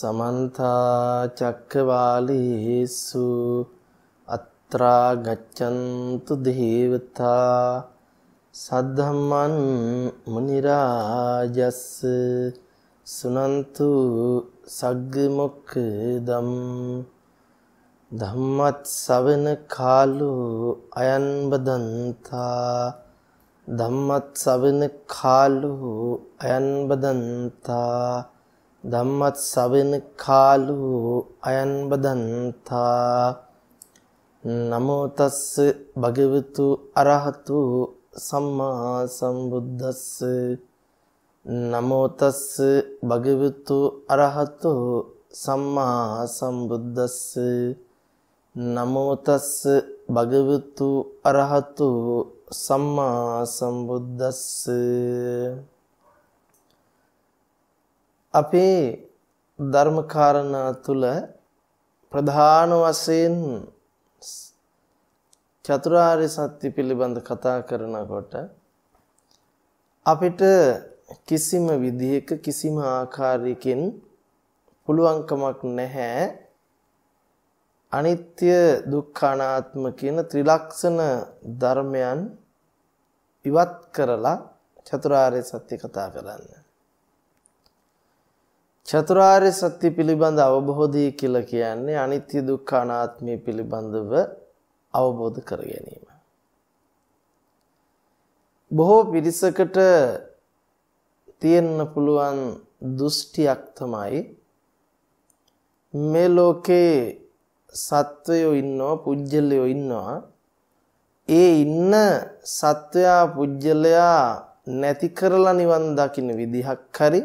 සමන්තා චක්කවාලීසු අත්‍රා ගච්ඡන්තු දේවතා සද්ධම්මන් මුනි රාජස් සුනන්තු සග්ග මොක්ඛදම් ධම්මත් සවන කාලෝ අයන් බදන්තා ධම්මත් සවන කාලෝ අයන් බදන්තා ධම්මත් සවෙන කාලු අයන් බදන්තා නමෝ තස්ස භගවතු අරහතු සම්මා සම්බුද්දස්ස නමෝ තස්ස භගවතු අරහතු සම්මා සම්බුද්දස්ස නමෝ තස්ස භගවතු අරහතු සම්මා සම්බුද්දස්ස අපේ ධර්මකාරණා තුල ප්‍රධාන වශයෙන් චතුරාර්ය සත්‍ය පිළිබඳ කතා කරනකොට අපිට කිසිම විදිහක කිසිම ආකාරයකින් පුළුවන්කමක් නැහැ අනිත්‍ය දුක්ඛ අනාත්ම කියන ත්‍රිලක්ෂණ ධර්මයන් ඉවත් කරලා චතුරාර්ය සත්‍ය කතා කරන්නේ චතුරාර්ය සත්‍ය පිළිබඳ අවබෝධය කියලා කියන්නේ අනිත්‍ය දුක්ඛ අනාත්මය පිළිබඳව අවබෝධ කර ගැනීම. බොහෝ පිරිසකට තියෙන්න පුළුවන් දෘෂ්ටියක් තමයි මේ ලෝකේ සත්වයෝ ඉන්නවා පුජ්‍යලයෝ ඉන්නවා ඒ ඉන්න සත්වයා පුජ්‍යලයා නැති කරලා නිවන් දකින්න විදිහක් හරි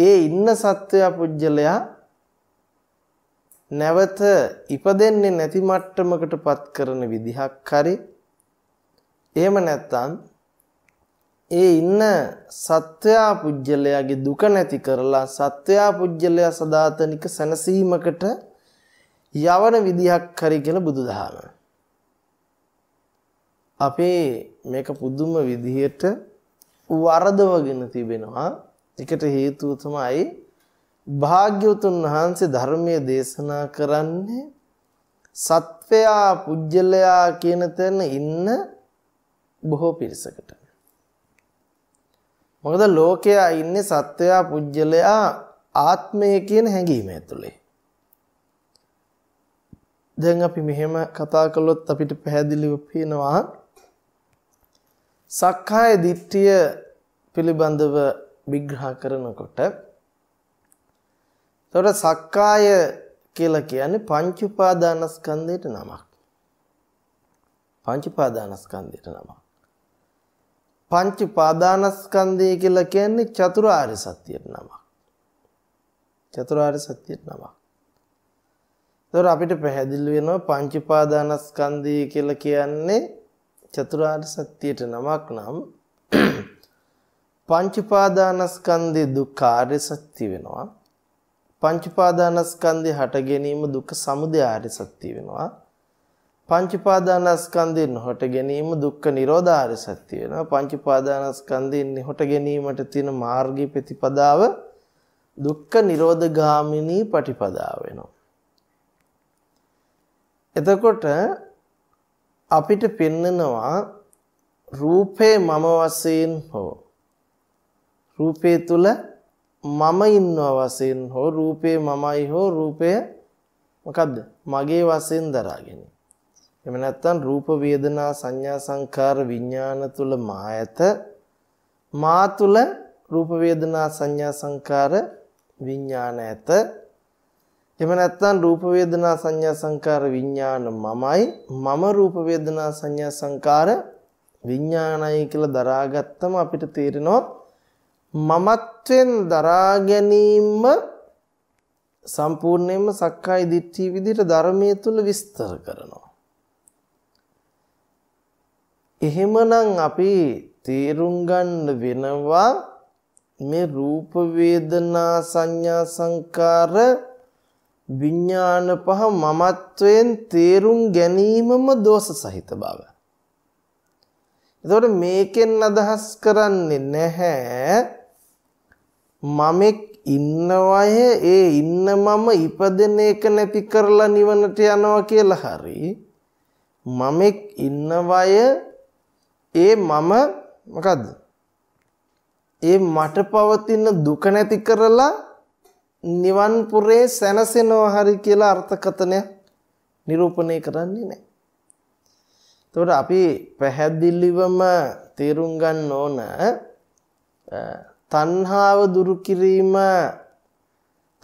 ඒ ඉන්න සත්වයා පුජ්‍යලයා නැවත ඉපදෙන්නේ නැති මට්ටමකටපත් කරන විදිහක් හරි එහෙම නැත්නම් ඒ ඉන්න සත්වයා පුජ්‍යලයාගේ දුක නැති කරලා සත්වයා පුජ්‍යලයා සදාතනික සැනසීමකට යවන විදිහක් හරි කියලා බුදුදහම. අපේ මේක පුදුම විදිහට වරදවගෙන තිබෙනවා ඒකට හේතුව තමයි භාග්‍යවතුන් වහන්සේ ධර්මයේ දේශනා කරන්නේ සත්වයා පුජ්‍යලයා කියන තැන ඉන්න බොහෝ පිරිසකට. මොකද ලෝකයා ඉන්නේ සත්වයා පුජ්‍යලයා ආත්මය කියන හැඟීම ඇතුලේ. දැන් අපි මෙහෙම කතා කළොත් අපිට පැහැදිලිව පේනවා සක්කාය දිට්ඨිය පිළිබඳව විග්‍රහ කරනකොට එතකොට සක්කාය කියලා කියන්නේ පංච උපාදානස්කන්ධයට නමක්. පංච උපාදානස්කන්ධයට නමක්. පංච උපාදානස්කන්ධය කියලා කියන්නේ චතුරාර්ය සත්‍යයට නමක්. චතුරාර්ය සත්‍යයට නමක්. එතකොට අපිට පැහැදිලි වෙනවා පංච උපාදානස්කන්ධය කියලා කියන්නේ චතුරාර්ය සත්‍යයට නමක් නම් පංචපාදානස්කන්ධේ දුක් කාර්ය සත්‍ය වෙනවා. පංචපාදානස්කන්ධේ හට ගැනීම දුක් සමුදය ආර්ය සත්‍ය වෙනවා. පංචපාදානස්කන්ධේ නොහට ගැනීම දුක්ඛ නිරෝධාරය සත්‍ය වෙනවා. පංචපාදානස්කන්ධේ නොහට ගැනීමට තියෙන මාර්ගී ප්‍රතිපදාව දුක්ඛ නිරෝධගාමිනී පටිපදාව වෙනවා. එතකොට අපිට පෙන්නනවා රූපේ මම වශයෙන් හෝ රූපේ තුල මම ඉන්නවා වශයෙන් හෝ රූපේ මමයි හෝ රූපය මොකද්ද මගේ වශයෙන් දරාගෙන එහෙම නැත්නම් රූප වේදනා සංඥා සංකාර විඥාන තුල මා ඇත මා තුල රූප වේදනා සංඥා සංකාර විඥාන ඇත එහෙම නැත්නම් රූප වේදනා සංඥා සංකාර විඥාන මමයි මම රූප වේදනා සංඥා සංකාර විඥානයි කියලා දරාගත්තම අපිට තේරෙනවා මමත්වෙන් දරා ගැනීම සම්පූර්ණයෙන්ම සක්කාය දිට්ඨිය විදිහට ධර්මයේ තුල විස්තර කරනවා. එහෙමනම් අපි තේරුම් ගන්න වෙනවා මේ රූප වේදනා සංඥා සංකාර විඥාන පහ මමත්වයෙන් තේරුම් ගැනීමම දෝෂ සහිත බව. එතකොට මේකෙන් අදහස් කරන්නේ නැහැ මමෙක් ඉන්නවය ඒ ඉන්න මම ඉපදෙන එක නැති කරලා නිවනට යනවා කියලා හරි මමෙක් ඉන්නවය ඒ මම මොකද්ද ඒ මට පවතින දුක නැති කරලා නිවන් පුරේ සැනසෙනවා හරි කියලා අර්ථකතනය නිරූපණය කරන්නේ නැහැ. එතකොට අපි පැහැදිලිවම තේරුම් ගන්න ඕන තණ්හාව දුරු කිරීම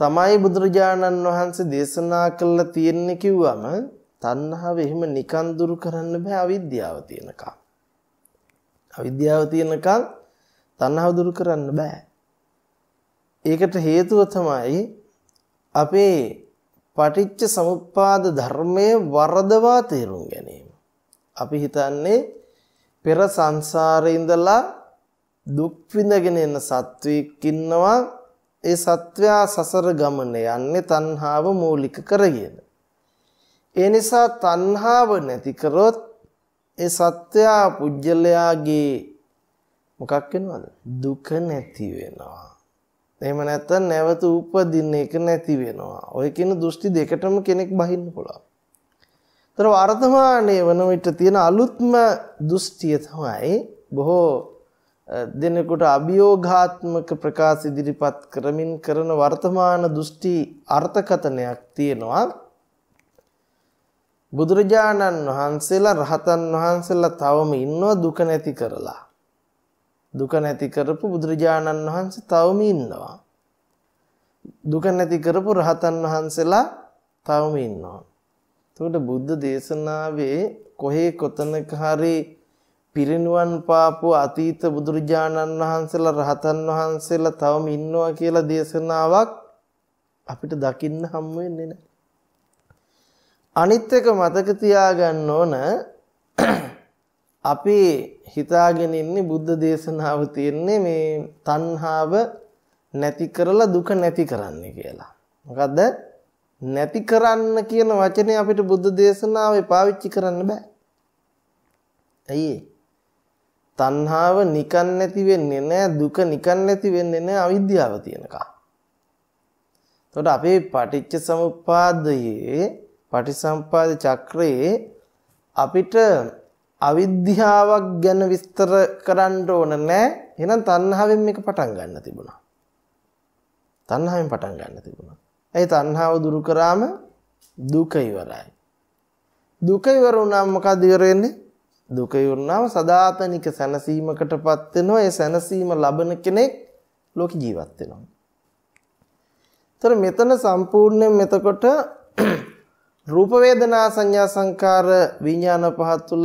තමයි බුදුරජාණන් වහන්සේ දේශනා කළා තියෙන්නේ කිව්වම තණ්හාව එහෙම නිකන් දුරු කරන්න බෑ අවිද්‍යාව තියෙනකම්. අවිද්‍යාව තියෙනකම් තණ්හාව දුරු කරන්න බෑ. ඒකට හේතුව තමයි අපේ පටිච්ච සමුප්පාද ධර්මයේ වරදවා තේරුම් ගැනීම. අපි හිතන්නේ පෙර සංසාරේ ඉඳලා දුක් විඳගෙන එන සත්වෙක් ඉන්නවා ඒ සත්වයා සසර ගමන යන්නේ තණ්හාව මූලික කරගෙන. ඒ නිසා තණ්හාව නැති කරොත් ඒ සත්වයා පුජ්‍යලයාගේ මොකක් වෙනවද? දුක නැති වෙනවා. එහෙම නැත්නම් නැවත උපදින එක නැති වෙනවා. ඔය කියන දෘෂ්ටි දෙකටම කෙනෙක් බහින්න පුළුවන්. ତර වර්තමානයේ වන විට තියෙන අලුත්ම දෘෂ්ටිය තමයි බොහෝ දෙනෙකුට අභියෝගාත්මක ප්‍රකාශ ඉදිරිපත් කරමින් කරන වර්තමාන දෘෂ්ටි අර්ථකතනයක් තියෙනවා බුදුරජාණන් වහන්සේලා රහතන් වහන්සේලා තවම ඉන්නවා දුක නැති කරලා දුක නැති කරපු බුදුරජාණන් වහන්සේ තවම ඉන්නවා දුක නැති කරපු රහතන් වහන්සේලා තවම ඉන්නවා එතකොට බුද්ධ දේශනාවේ කොහේ කොතනක හරි පිරිනුවන් පාපු අතීත බුදුරජාණන් වහන්සේලා රහතන් වහන්සේලා තවම ඉන්නවා කියලා දේශනාවක් අපිට දකින්න හම් වෙන්නේ නැහැ. අනිත් එක මතක තියාගන්න ඕන අපි හිතාගෙන ඉන්නේ බුද්ධ දේශනාව තියෙන්නේ මේ තණ්හාව නැති කරලා දුක නැති කරන්න කියලා. මොකද්ද? නැති කරන්න කියන වචනේ අපිට බුද්ධ දේශනාවේ පාවිච්චි කරන්න බෑ. ඇයි ඒ? තණ්හාව නිකන් නැති වෙන්නේ නැහැ දුක නිකන් නැති වෙන්නේ නැහැ අවිද්‍යාව තියෙනකම්. එතකොට අපේ පටිච්ච සමුප්පාදයේ පටිසම්පාද චක්‍රයේ අපිට අවිද්‍යාවක් ගැන විස්තර කරන්න ඕන නැහැ. එහෙනම් තණ්හාවෙන් මේක පටන් ගන්න තිබුණා. තණ්හාවෙන් පටන් ගන්න තිබුණා. ඒ තණ්හාව දුරු කරාම දුක ඉවරයි. දුක ඉවර වුණාම මොකද ඉවර වෙන්නේ? දුක යුරුනාම සදාතනික සැනසීමකටපත් වෙනවා. ඒ සැනසීම ලබන කෙනෙක් ලෝක ජීවත් වෙනවා. ତොර මෙතන සම්පූර්ණයෙන් මෙතකොට රූප වේදනා සංඥා සංකාර විඥාන පහ තුල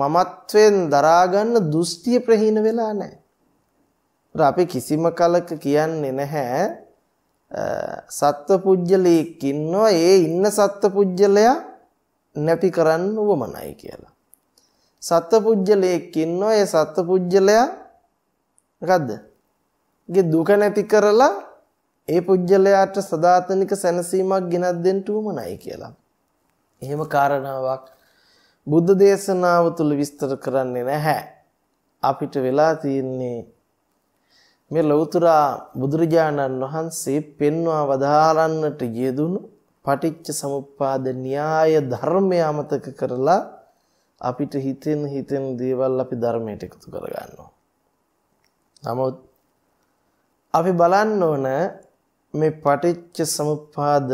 මමත්වෙන් දරා ගන්න දෘෂ්ටිය ප්‍රහීන වෙලා නැහැ. අපි කිසිම කලක කියන්නේ නැහැ සත්ව පුජ්‍යලයක් ඉන්නවා ඒ ඉන්න සත්ව පුජ්‍යලයා නැති කරන්න උවමනයි කියලා. සත්පුජ්‍යලයක් ඉන්නවා ඒ සත්පුජ්‍යලයා මොකද්ද? ගේ දුක නැති කරලා ඒ පුජ්‍යලයාට සදාතනික සැනසීමක් ගෙනත් දෙන්න උවමනයි කියලා. එහෙම කාරණාවක් බුද්ධ දේශනාව තුල විස්තර කරන්නේ නැහැ. අපිට වෙලා තියෙන්නේ මේ ලෞතර බුදුරජාණන් වහන්සේ පෙන්වා වදාරන්නට යෙදුණු පටිච්ච සමුප්පාද න්‍යාය ධර්මය අමතක කරලා අපිට හිතෙන් හිතෙන් දේවල් අපි ධර්මයට එකතු කරගන්නවා. නමුත් අපි බලන්න ඕන මේ පටිච්ච සමුප්පාද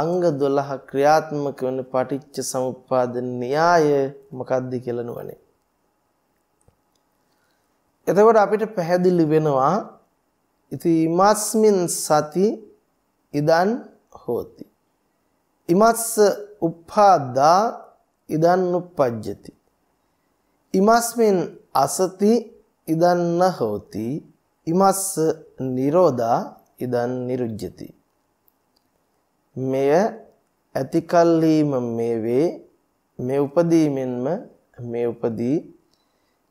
අංග 12 ක්‍රියාත්මක වන පටිච්ච සමුප්පාද න්‍යාය මොකක්ද කියලා නුවණේ. එතකොට අපිට පැහැදිලි වෙනවා ඉතිමස්මින් සති ඉදන් හෝති. ඉමස්ස උප්පාදා ඉදන්නුප්පජ්ජති. ඉමස්මින් අසති ඉදන්න හෝති ඉමස්ස නිරෝධා ඉදන් නිරුජ්ජති. මෙය ඇතිකල්ලීම මේවේ මේ උපදීමෙන්ම මේ උපදී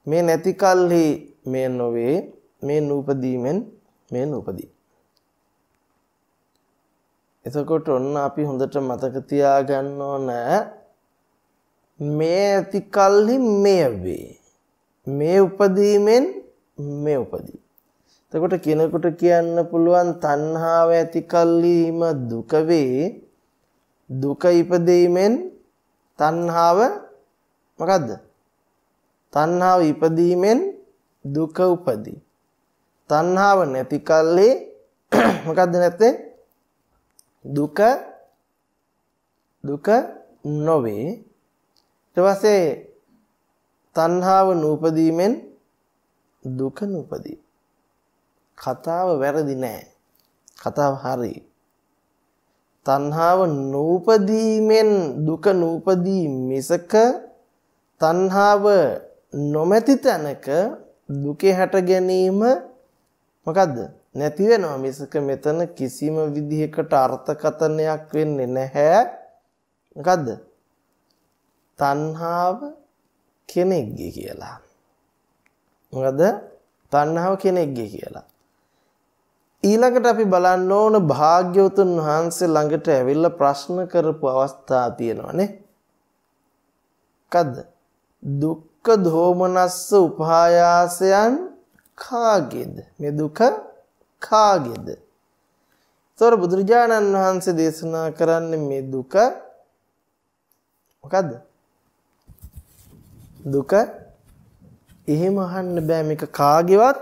මේ නැතිකල්හි මේ නොවේ මේ නූපදීමෙන් මේ නූපදී. එතකොට ඔන්න අපි හොඳට මතක තියාගන්න ඕන මේ ඇති කල්හි මෙය වේ. මේ උපදීමෙන් මේ උපදී. එතකොට කෙනෙකුට කියන්න පුළුවන් තණ්හාව ඇති කල්හිම දුක වේ. දුක ඉපදීමෙන් තණ්හාව මොකද්ද? තණ්හාව ඉපදීමෙන් දුක උපදී. තණ්හාව නැති කල්හි මොකද්ද නැත්තේ? දුක දුක නොවේ ඊට පස්සේ තණ්හාව නූපදීමෙන් දුක නූපදී. කතාව වැරදි නෑ. කතාව හරි. තණ්හාව නූපදීමෙන් දුක නූපදී මිසක තණ්හාව නොමැති තැනක දුකේ හැට ගැනීම මොකද්ද? නැති වෙනවා මිසක මෙතන කිසිම විදිහකට අර්ථකතනයක් වෙන්නේ නැහැ. මොකද්ද? තණ්හාව කෙනෙක්ගේ කියලා. මොකද තණ්හාව කෙනෙක්ගේ කියලා. ඊළඟට අපි බලන්න ඕන භාග්‍යවතුන් වහන්සේ ළඟට ඇවිල්ලා ප්‍රශ්න කරපු අවස්ථා තියෙනවානේ. කද්ද? දුක්ඛ දෝමනස්ස උපායාසයන් කාගේද? මේ දුක කාගේද? තොර බුදුරජාණන් වහන්සේ දේශනා කරන්නේ මේ දුක මොකද්ද? දුක එහෙම අහන්න බෑ මේක කාගේවත්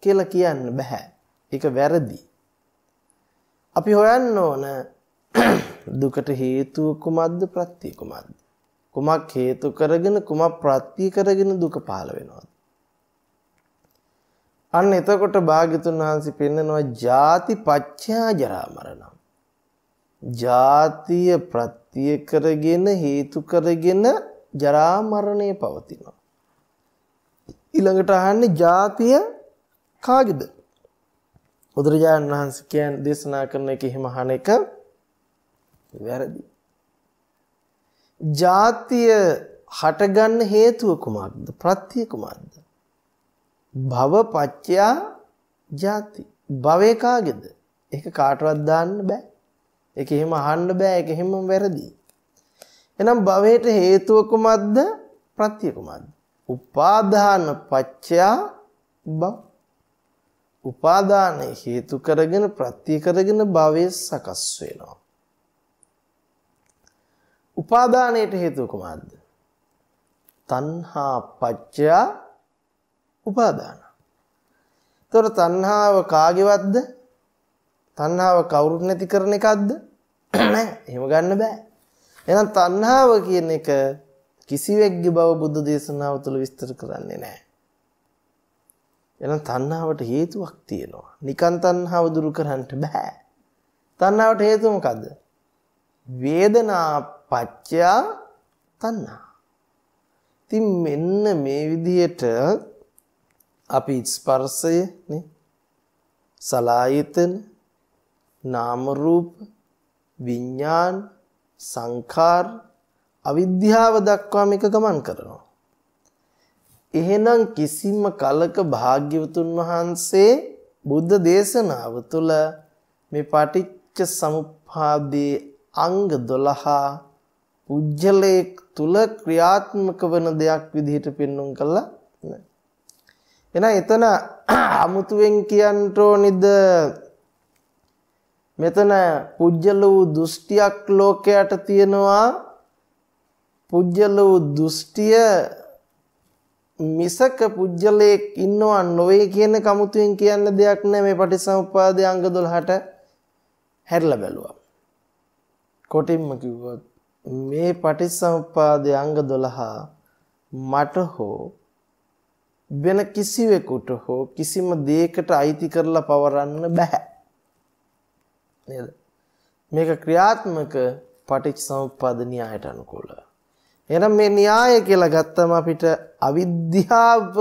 කියලා කියන්න බෑ. ඒක වැරදි. අපි හොයන්න ඕන දුකට හේතුව කුමක්ද ප්‍රත්‍ය කුමක්ද? කුමක් හේතු කරගෙන කුමක් ප්‍රත්‍ය කරගෙන දුක පහළ වෙනවද? අන්න එතකොට භාග්‍යතුන් වහන්සේ පෙන්නනවා ಜಾති පච්චා ජරා මරණම්. ಜಾතිය ප්‍රත්‍ය කරගෙන හේතු කරගෙන ජරාමරණය පවතිනවා. ඉළඟට අහන්නේ ජාතිය කාගෙද. බුදුරජාණන් වහන්සකයන් දේශනා කරන එක හෙමහන එක වැරදි. ජාතිය හටගන්න හේතුව කුමාක්ද ප්‍රත්තිය කුමාක්ද. භව පච්චයා ජාති භවය කාගෙද එක කාටවත් දාන්න බෑ එක එහෙම අහන්න බෑ එක එහෙම වැරදිී. එහෙනම් භවයට හේතුව කුමක්ද? ප්‍රත්‍ය කුමක්ද? උපාදාන පත්‍යා භව. උපාදාන හේතු කරගෙන ප්‍රත්‍ය කරගෙන භවය සකස් වෙනවා. උපාදානයට හේතුව කුමක්ද? තණ්හා පත්‍යා උපාදාන. ඒතර තණ්හාව කාගේවත්ද? තණ්හාව කවුරුත් නැති කරන එකක්ද? නැහැ. එහෙම ගන්න බෑ. එහෙනම් තණ්හාව කියන එක කිසිවෙක්ගේ බව බුද්ධ දේශනාව තුළ විස්තර කරන්නේ නැහැ. එහෙනම් තණ්හාවට හේතුවක් තියෙනවා. නිකන් තණ්හාව දුරු කරන්න බෑ. තණ්හාවට හේතුව මොකද්ද? වේදනා පත්‍ය තණ්හා. ඉතින් මෙන්න මේ විදිහට අපි ස්පර්ශය නේ සලායතන නාම රූප විඥාන සංඛාර අවිද්‍යාව දක්වාම එක ගමන් කරනවා. එහෙනම් කිසිම කලක භාග්‍යවතුන් වහන්සේ බුද්ධ දේශනාව තුළ මේ පටිච්ච සමුප්පාදයේ අංග 12 පුජ්‍යලයක් තුල ක්‍රියාත්මක වන දෙයක් විදිහට පෙන්눔 කළා නෑ. එහෙනම් එතන අමුතුවෙන් කියන්න ඕනිද මෙතන පුජ්‍යල වූ දෘෂ්ටියක් ලෝකයට තියෙනවා පුජ්‍යල වූ දෘෂ්ටිය මිසක පුජ්‍යලයක් ඉන්නව නොවේ කියන කමුතුවෙන් කියන්න දෙයක් නැහැ මේ පටිසමුප්පාදයේ අංග 12ට හැරිලා බැලුවා. කොටින්ම කිව්වොත් මේ පටිසමුප්පාදයේ අංග 12 මට හෝ වෙන කිසිවෙකුට හෝ කිසිම දෙයකට අයිති කරලා පවරන්න බෑ. නේද මේක ක්‍රියාත්මක පටිච් සමුප්පාද න්‍යායට අනුකූල එනම් මේ න්‍යාය කියලා ගත්තම අපිට අවිද්‍යාව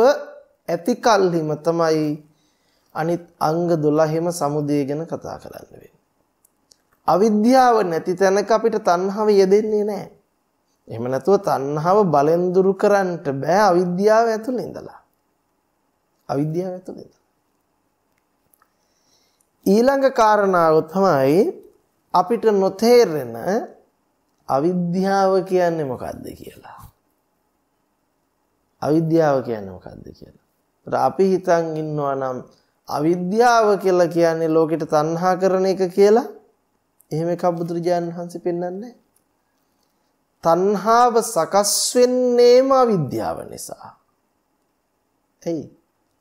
ඇති කල්හිම තමයි අනිත් අංග 12ම සමුදය ගැන කතා කරන්න වෙන්නේ අවිද්‍යාව නැති තැනක අපිට තණ්හාව යෙදෙන්නේ නැහැ එහෙම නැතුව තණ්හාව බලෙන් දුරු කරන්නට බෑ අවිද්‍යාව ඇතුළේ ඉඳලා අවිද්‍යාව ඇතුළේ ඊළඟ කාරණාව තමයි අපිට නොතේරෙන අවිද්‍යාව කියන්නේ මොකක්ද කියලා. අවිද්‍යාව කියන්නේ මොකක්ද කියලා. අපි හිතන් ඉන්නවා නම් අවිද්‍යාව කියලා කියන්නේ ලෝකෙට තණ්හා කරන එක කියලා. එහෙම එකක් බුදුරජාණන් වහන්සේ පෙන්වන්නේ තණ්හාව සකස් වෙන්නේම අවිද්‍යාව නිසා. එයි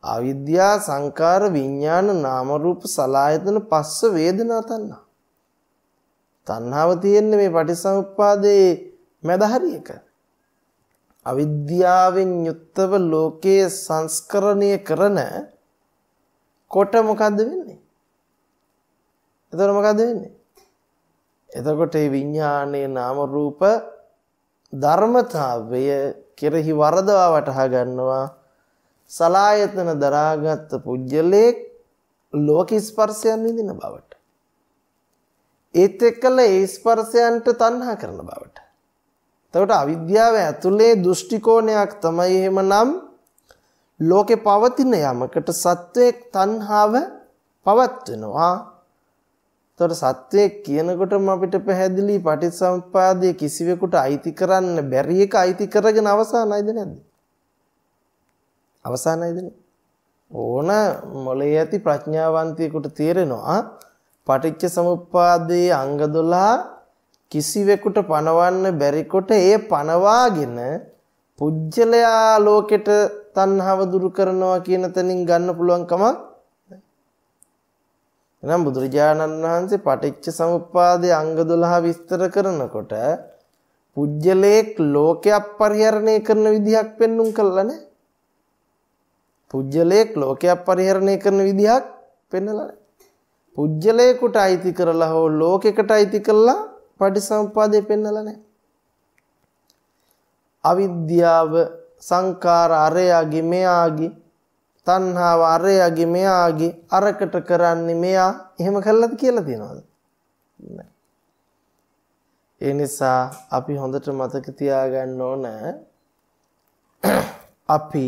අවිද්‍යා සංකාර විඥාන නාම රූප සලායතන පස්ස වේදනා තණ්හා. තණ්හාව තියෙන්නේ මේ පටිසමුප්පාදයේ මැද හරියක. අවිද්‍යාවෙන් යුක්තව ලෝකයේ සංස්කරණය කරන කොට මොකද්ද වෙන්නේ? එතකොට මොකද්ද වෙන්නේ? එතකොට මේ විඥානයේ නාම රූප ධර්මතාවය කෙරෙහි වරදවා වටහා ගන්නවා සලායතන දරාගත් පුජ්‍යලේ ලෝක ස්පර්ශයන් විඳින බවට ඒත් එක්කල ඒ ස්පර්ශයන්ට තණ්හා කරන බවට එතකොට අවිද්‍යාව ඇතුලේ දෘෂ්ටි කෝණයක් තමයි එහෙමනම් ලෝකේ පවතින යමකට සත්වයේ තණ්හාව පවත්වනවා. එතකොට සත්වයේ කියනකොටම අපිට පැහැදිලි පටිච්චසමුප්පාදයේ කිසිවෙකුට අයිති කරන්න බැරි එක අයිති කරගෙන අවසానයිද නැද්ද? අවසානයිදන ඕන මොලේ ඇති ප්‍රඥාවන්තයකුට තේරෙනවා පටිච්ච සමුප්පාදයේ අංගදොලා කිසිවෙකුට පණවන්න බැරිකොට ඒ පණවාගෙන පුජ්ජලයා ලෝකෙට තණ්හාව දුරු කරනවා කියන තැනින් ගන්න පුළුවන් කමක් එනම් බුදුරජාණන් වහන්සේ පටිච්ච සමුප්පාදයේ අංග 12 විස්තර කරනකොට පුජ්‍යලයක් ලෝකයක් පරිහරණය කරන විදිහක් පෙන්눔 කළා නේ පුජ්‍යලයක් ලෝකයක් පරිහරණය කරන විදිහක් පෙන්නලා පුජ්‍යලයකට අයිති කරලා හෝ ලෝකයකට අයිති කරලා පටිසම්පාදේ පෙන්නලා නැහැ. අවිද්‍යාව සංකාර අරයාගේ මෙයාගේ තණ්හාව අරයාගේ මෙයාගේ අරකට කරන්නේ මෙයා එහෙම කළාද කියලා තියනවාද? ඒ නිසා අපි හොඳට මතක තියාගන්න ඕන අපි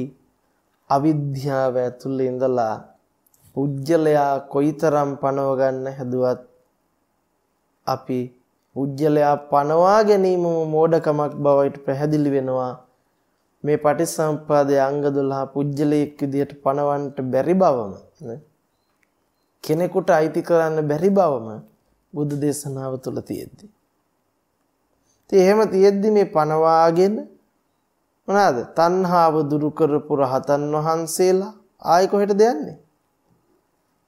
අවිද්‍යාව ඇතුළේ ඉඳලා පුජ්‍යලයා කොයිතරම් පණව ගන්න හැදුවත් අපි පුජ්‍යලයා පණවා ගැනීමම මෝඩකමක් බවට පැහැදිලි වෙනවා මේ පටිසම්පාදයේ අංග 12 පුජ්‍යලයක් විදියට පණවන්නට බැරි බවම කෙනෙකුට අයිති කරන්න බැරි බවම බුදු දේශනාව තුල තියෙද්දි. ඉතින් එහෙම තියෙද්දි මේ පණවාගෙන මොනවාද? තණ්හාව දුරු කරපු රහතන් වහන්සේලා ආයි කොහෙටද යන්නේ?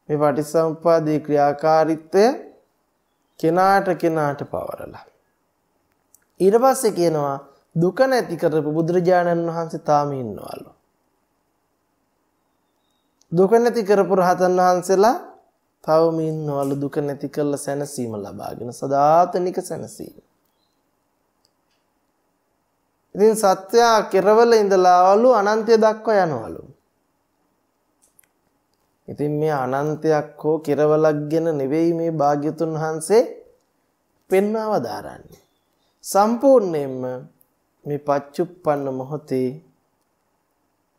මේ පටිසම්පාදේ ක්‍රියාකාරීත්වය කෙනාට කෙනාට පවරලා. ඊට පස්සේ කියනවා දුක නැති කරපු බුදුරජාණන් වහන්සේ තාම ඉන්නවලු. දුක නැති කරපු රහතන් වහන්සේලා තවම ඉන්නවලු දුක නැති කරලා සැනසීම ලබාගෙන සදාතනික සැනසීම. ඉතින් සත්වයා කෙරවල ඉඳලාවලු අනන්තය දක්වා යනවලු. ඉතින් මේ අනන්තයක් හෝ කෙරවලක් ගැන නෙවෙයි මේ භාග්‍යතුන් වහන්සේ පෙන්වා වදාරන්නේ. සම්පූර්ණයෙන්ම මේ පච්චුප්පන්න මොහොතේ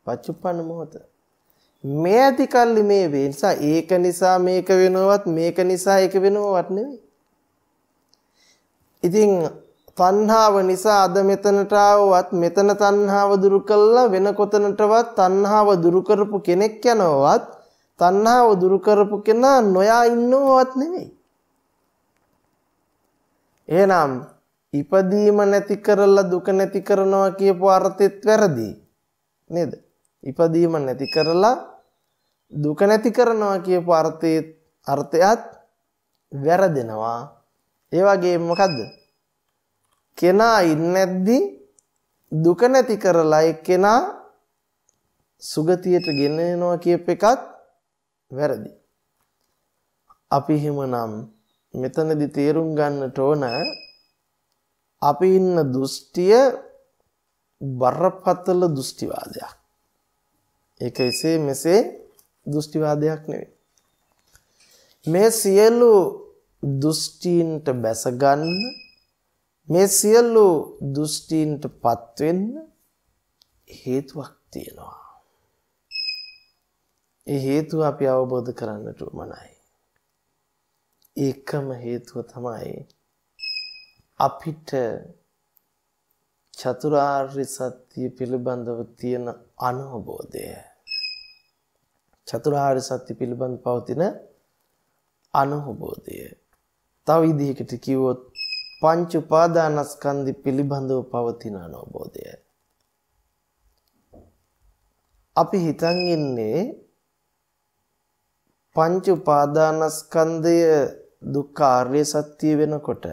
පච්චුප්පන්න මොහොත මේ ඇති කල්ලි මේ වේ නිසා ඒක නිසා මේක වෙනවත් මේක නිසා ඒක වෙනවත් නෙවෙයි. ඉතින් තණ්හාව නිසා අද මෙතනට ආවවත් මෙතන තණ්හාව දුරු කළා වෙන කොතනටවත් තණ්හාව දුරු කරපු කෙනෙක් යනවත් තණ්හාව දුරු කරපු කෙනා නොයා ඉන්නවවත් නෙමෙයි. එහෙනම් ඉපදීම නැති කරලා දුක නැති කරනවා කියපු අර්ථෙත් වැරදි. නේද? ඉපදීම නැති කරලා දුක නැති කරනවා කියපු අර්ථයත් අර්ථයත් වැරදෙනවා. ඒ වගේ මොකද්ද? කෙනා ඉන්නේද්දි දුක නැති කරලා එක්කෙනා සුගතියට ගෙනෙනවා කියප එකත් වැරදි. අපි හිමනම් මෙතනදි තේරුම් ගන්නට ඕන අපි ඉන්න දෘෂ්ටිය බරපතල දෘෂ්ටිවාදයක්. ඒක එසේ මෙසේ දෘෂ්ටිවාදයක් නෙවෙයි. මේ සියලු දෘෂ්ටීන්ට බැස ගන්න මේ සියලු දුෂ්ටීන්ට පත්වෙන්න හේතුවක් තියෙනවා. ඒ හේතුව අපි අවබෝධ කරන්නට මනයි. ඒකම හේතුව තමයි අපිට චතුරාර්ය සත්‍ය පිළිබඳව තියෙන අනුබෝධය. චතුරාර්ය සත්‍ය පිළිබඳ පවතින අනුබෝධය. තව විදිහකට කිව්වොත් පංච උපාදානස්කන්ධි පිළිබඳව පවතින අනෝබෝධය. අපි හිතන් ඉන්නේ පංච උපාදානස්කන්ධය දුක්ඛ ආර්ය සත්‍ය වෙනකොට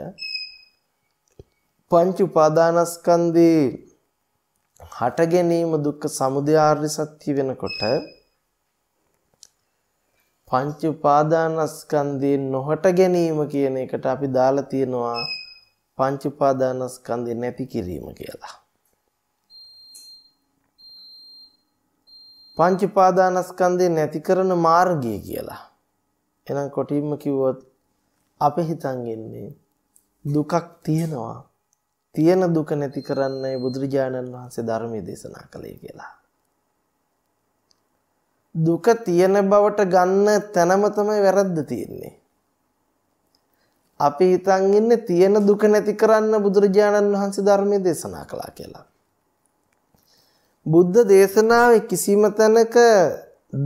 පංච උපාදානස්කන්ධේ හට ගැනීම දුක්ඛ සමුදය ආර්ය සත්‍ය වෙනකොට පංච උපාදානස්කන්ධේ නොහට ගැනීම කියන එකට අපි දාලා තියෙනවා පංච උපාදානස්කන්ධය නැති කිරීම කියලා. පංච උපාදානස්කන්ධය නැති කරන මාර්ගය කියලා. එහෙනම් කොටින්ම කිව්වොත් අපි හිතන් ඉන්නේ දුකක් තියෙනවා. තියෙන දුක නැති කරන්නයි බුදුරජාණන් වහන්සේ ධර්මයේ දේශනා කළේ කියලා. දුක තියෙන බවට ගන්න තැනම තමයි වැරද්ද තියෙන්නේ. අපි හිතන් ඉන්නේ තියෙන දුක නැති කරන්න බුදුරජාණන් වහන්සේ ධර්මයේ දේශනා කළා කියලා. බුද්ධ දේශනාවේ කිසිම තැනක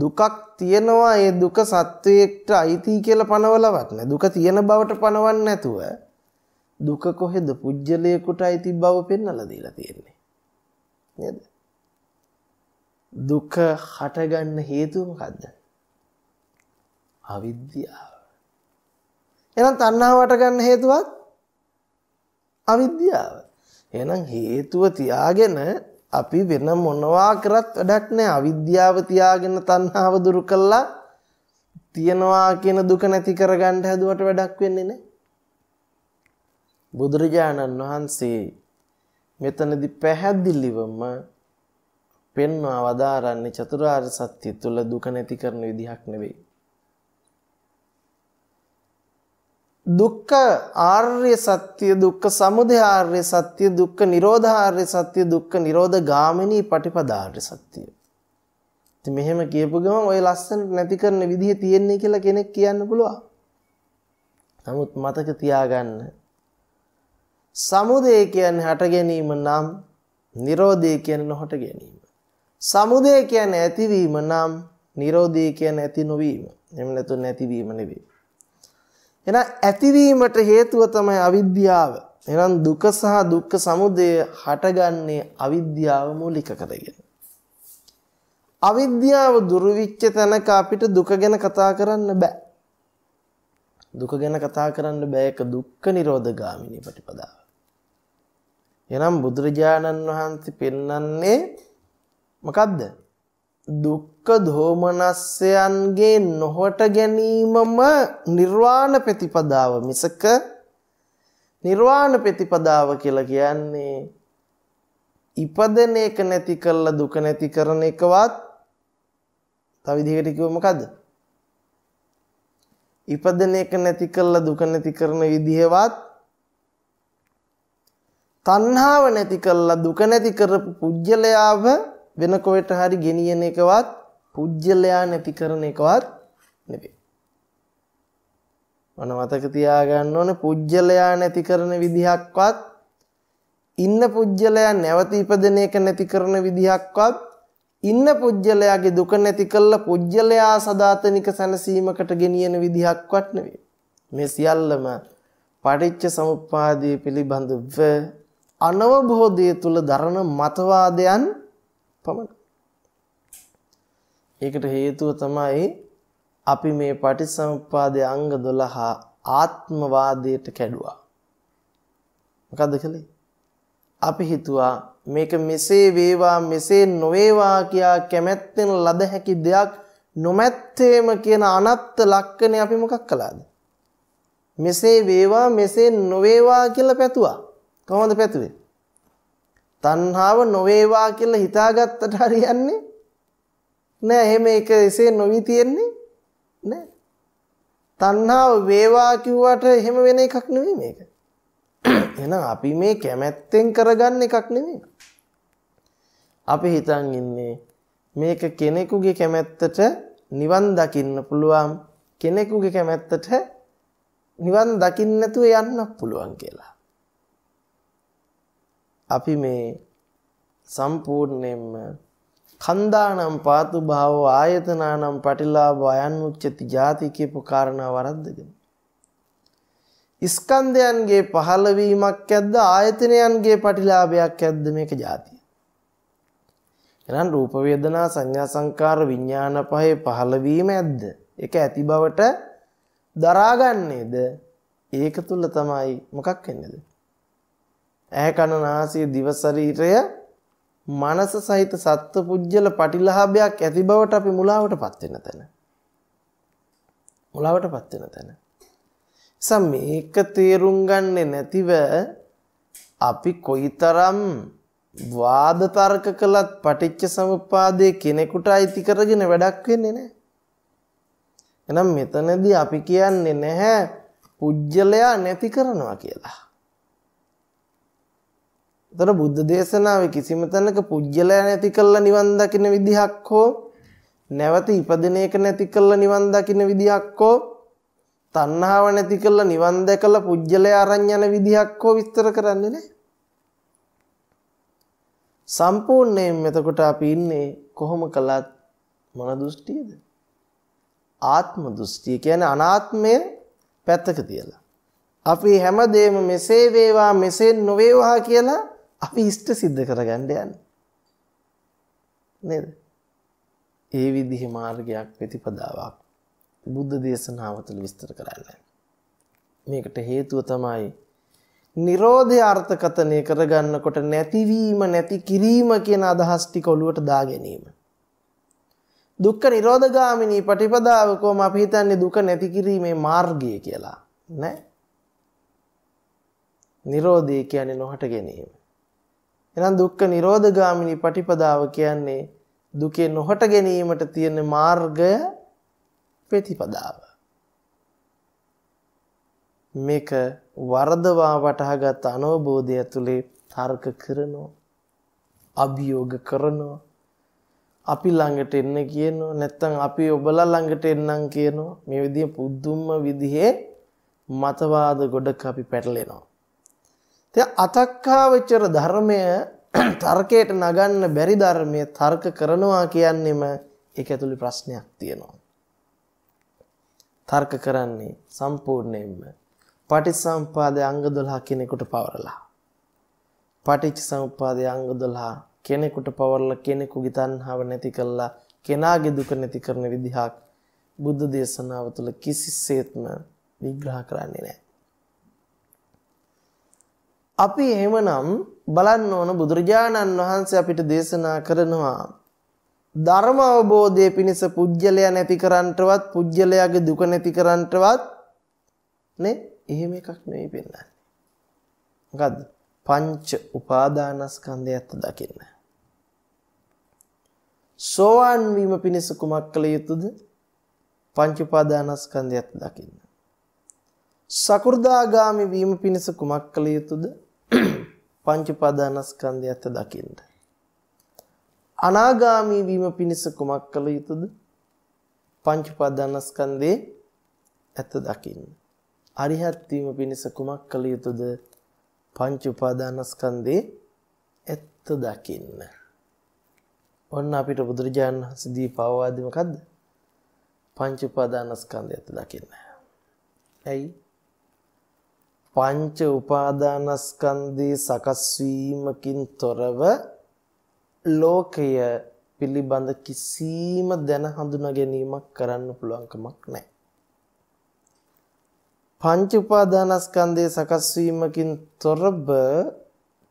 දුකක් තියෙනවා ඒ දුක සත්වයට අයිති කියලා පනවලවත් නැහැ. දුක තියෙන බවට පනවන්නේ නැතුව දුක කොහෙද පුජ්‍යලයකට අයිති බව පෙන්වලා දීලා තියෙන්නේ. නේද? දුක හටගන්න හේතුව මොකද්ද? අවිද්‍යාව. එහෙනම් තණ්හාවට ගන්න හේතුවක් අවිද්‍යාව. එහෙනම් හේතුව තියාගෙන අපි වෙන මොනවා කරත් වැඩක් නැහැ. අවිද්‍යාව තියාගෙන තණ්හාව දුරු කළා තියනවා කියන දුක නැති කරගන්න හැදුවට වැඩක් වෙන්නේ නැහැ. බුදුරජාණන් වහන්සේ මෙතනදී පැහැදිලිවම පෙන්වා වදාරන්නේ චතුරාර්ය සත්‍ය තුළ දුක නැති කරන විදිහක් නෙවෙයි. දුක්ඛ ආර්ය සත්‍ය දුක්ඛ සමුදය ආර්ය සත්‍ය දුක්ඛ නිරෝධ ආර්ය සත්‍ය දුක්ඛ නිරෝධ ගාමිනී පටිපදා ආර්ය සත්‍ය. ඉතින් මෙහෙම කියපු ගමන් ওই ලස්සනට නැති කරන විදිහ තියෙන්නේ කියලා කෙනෙක් කියන්න පුළුවන්. නමුත් මතක තියාගන්න. සමුදය කියන්නේ හට ගැනීම නම් නිරෝධය කියන්නේ නොහට ගැනීම. සමුදය කියන්නේ ඇතිවීම නම් නිරෝධය කියන්නේ ඇති නොවීම. එහෙම නැතු නැතිවීම නෙවෙයි. එහෙනම් ඇතිවීමට හේතුව තමයි අවිද්‍යාව. එහෙනම් දුක සහ දුක්ඛ සමුදය හටගන්නේ අවිද්‍යාව මූලික කරගෙන. අවිද්‍යාව දුරවිච්ච තැනක අපිට දුක ගැන කතා කරන්න බෑ. දුක ගැන කතා කරන්න බෑ ඒක දුක්ඛ නිරෝධගාමිනී ප්‍රතිපදාව. එනම් බුදුරජාණන් වහන්සේ පෙන්වන්නේ මොකද්ද? දුක්ඛ දෝමනස්යන්ගේ නොහට ගැනීමම නිර්වාණ ප්‍රතිපදාව මිසක නිර්වාණ ප්‍රතිපදාව කියලා කියන්නේ ඉපදෙන එක නැති කරලා දුක නැති කරන එකවත් තව විදිහකට කිව්ව මොකද්ද? ඉපදෙන එක නැති කරලා දුක නැති කරන විදිහවත් තණ්හාව නැති කරලා දුක නැති කරපු පුජ්‍යලයාව වෙන කොහෙට හරි ගෙනියන එකවත් පුජ්‍යලයා නැති කරන එකවත් නෙවෙයි. මන මතක තියාගන්න ඕනේ පුජ්‍යලයා නැති කරන විදිහක්වත් ඉන්න පුජ්‍යලයා නැවත ඉපදෙන එක නැති කරන විදිහක්වත් ඉන්න පුජ්‍යලයාගේ දුක නැති කළා පුජ්‍යලයා සදාතනික සැනසීමකට ගෙනියන විදිහක්වත් නෙවෙයි. මේ සියල්ලම පටිච්ච සමුප්පාදයේ පිළිබඳව අනවබෝධය තුල දරන මතවාදයන් පමණ. ඒකට හේතුව තමයි අපි මේ පටිසම්පාදයේ අංග 12 ආත්මවාදයට කැඩුවා. මොකද්ද කළේ? අපි හිතුවා මේක මෙසේ වේවා මෙසේ නොවේවා කියා කැමැත්තෙන් ලද හැකි දෙයක් නොමැත්තේම කියන අනත්ත් ලක්ෂණය අපි මොකක් කළාද? මෙසේ වේවා මෙසේ නොවේවා කියලා පැතුවා. කොහොමද පැතුවේ? තණ්හාව නොවේවා කියලා හිතාගත්තට හරියන්නේ නෑ එහෙම ඒක එසේ නොවි තියෙන්නේ නෑ තණ්හාව වේවා කිව්වට එහෙම වෙන එකක් නෙවෙයි මේක එහෙනම් අපි මේ කැමැත්තෙන් කරගන්න එකක් නෙවෙයි අපි හිතන් ඉන්නේ මේක කෙනෙකුගේ කැමැත්තට නිවන් දකින්න පුළුවන් කෙනෙකුගේ කැමැත්තට නිවන් දකින්න නැතුව යන්න පුළුවන් කියලා අපි මේ සම්පූර්ණයෙන්ම කන්දානම් පාතු භාව ආයතනානම් පටිලාභ අයන්මුච්චති ಜಾති කියපු කාරණා වරද්දගෙන ස්කන්ධයන්ගේ පහළවීමක් ඇද්ද ආයතනයන්ගේ පටිලාභයක් ඇද්ද මේක ಜಾතිය එහෙනම් රූප වේදනා සංඥා සංකාර විඥාන පහේ පහළවීම ඇද්ද ඒක ඇති බවට දරාගන්නේද ඒක තුල තමයි මොකක් වෙන්නේද ඇහැ කන නාසය දිව ශරීරය මනස සහිත සත්ව පුජ්‍යල පටිලාභයක් ඇති බවට අපි මුලාවටපත් වෙන තැන. මුලාවටපත් වෙන තැන. සම් මේක තේරුම් ගන්නේ නැතිව අපි කොයිතරම් වාද තර්ක කළත් පටිච්ච සමුප්පාදයේ කෙනෙකුට අයිති කරගෙන වැඩක් වෙන්නේ නැහැ. එහෙනම් මෙතනදී අපි කියන්නේ නැහැ පුජ්‍යලයා නැති කරනවා කියලා. තොර බුද්ධ දේශනාව කිසිම තැනක පුද්ගලයා නැති කරලා නිවන් දකින විදිහක් හෝ නැවත ඉපදෙන එක නැති කරලා නිවන් දකින විදිහක් හෝ තණ්හාව නැති කරලා නිවන් දැකලා පුජ්‍යලයා අරන් යන විදිහක් හෝ විස්තර කරන්නේ නැහැ. සම්පූර්ණයෙන් එතකොට අපි ඉන්නේ කොහොම කළත් මොන දෘෂ්ටියද? ආත්ම දෘෂ්ටිය කියන්නේ අනාත්මය පැත්තක තියලා. අපි හැමදේම මෙසේ වේවා මෙසේ නොවේවා කියලා අපි ඉෂ්ට සිද්ධ කරගන්න යන්න. නේද? ඒ විදිහේ මාර්ගයක් ප්‍රතිපදාවක් බුද්ධ දේශනාව තුළ විස්තර කරන්නේ. මේකට හේතුව තමයි Nirodha අර්ථකතනය කරගන්නකොට නැතිවීම නැති කිරීම කියන අදහස් ටික ඔලුවට දා ගැනීම. දුක්ඛ නිරෝධගාමිනී ප්‍රතිපදාව කොහොම අපි හිතන්නේ දුක නැති කිරීමේ මාර්ගය කියලා නෑ. නිරෝධය කියන්නේ නොහට ගැනීම. එහෙනම් දුක්ඛ නිරෝධගාමිනී පටිපදාව කියන්නේ දුකේ නොහට ගැනීමට තියෙන මාර්ගය ප්‍රතිපදාව. මේක වරදවා වටහාගත් අනෝබෝධය තුලේ තර්ක කරනවා. අභියෝග කරනවා. අපි ළඟට එන්න කියනවා නැත්නම් අපි ඔබලා ළඟට එන්නම් කියනවා මේ විදිහ පුදුම විදිහේ මතවාද ගොඩක් අපි පැටලෙනවා අතක්කාවච්චර ධර්මය තර්කයට නගන්න බැරි ධර්මය තර්ක කරනවා කියන්නෙම එක ඇතුළි ප්‍රශ්නයක් තියෙනවා. තර්ක කරන්නේ සම්පූර්ණයෙන්ම පටි සම්පාදය අංගදොල්හා කෙනෙකුට පවරලා. පටිච් සම්පාදය අංගදොල්හා කෙනෙකුට පවරල කෙනෙකු ගිතන්හාව නැති කල්ලා කෙනාගේ දුක නැති කරන විදිහක් බුද්ධ දේශනාව තුළ කිසිස්සේත්ම විග්‍රහ කරන්නේ නෑ. අපි එහෙමනම් බලන්න ඕන බුදුරජාණන් වහන්සේ අපිට දේශනා කරනවා ධර්ම අවබෝධයේ පිණිස පුජ්‍යලයා නැති කරන්නටවත් පුජ්‍යලයාගේ දුක නැති කරන්නටවත් නේ එහෙම එකක් නෙවෙයි පෙන්වන්නේ. මොකද්ද? පංච උපාදානස්කන්ධයත් දකින්න. සෝවන් වීම පිණිස කුමක් කළ යුතුද? පංච උපාදානස්කන්ධයත් දකින්න. සකු르දාගාමි වීම පිණිස කුමක් කළ යුතුද? පංච පාදානස්කන්ධය අත දකින්න. අනාගාමී වීම පිණිස කුමක් කළ යුතුද? පංච පාදානස්කන්ධේ අත දකින්න. අරිහත් වීම පිණිස කුමක් කළ යුතුද? පංච උපාදානස්කන්ධේ ඇත්ත දකින්න. ඔන්න අපිට බුදුරජාණන් වහන්සේ දීප අවවාදේ මොකද්ද? පංච උපාදානස්කන්ධය ඇත්ත දකින්න. ඇයි? පංච උපාදානස්කන්ධේ සකස් වීමකින් තොරව ලෝකය පිළිබඳ කිසිම දැන හඳුනා ගැනීමක් කරන්න පුළුවන්කමක් නැහැ. පංච උපාදානස්කන්ධේ සකස් වීමකින් තොරව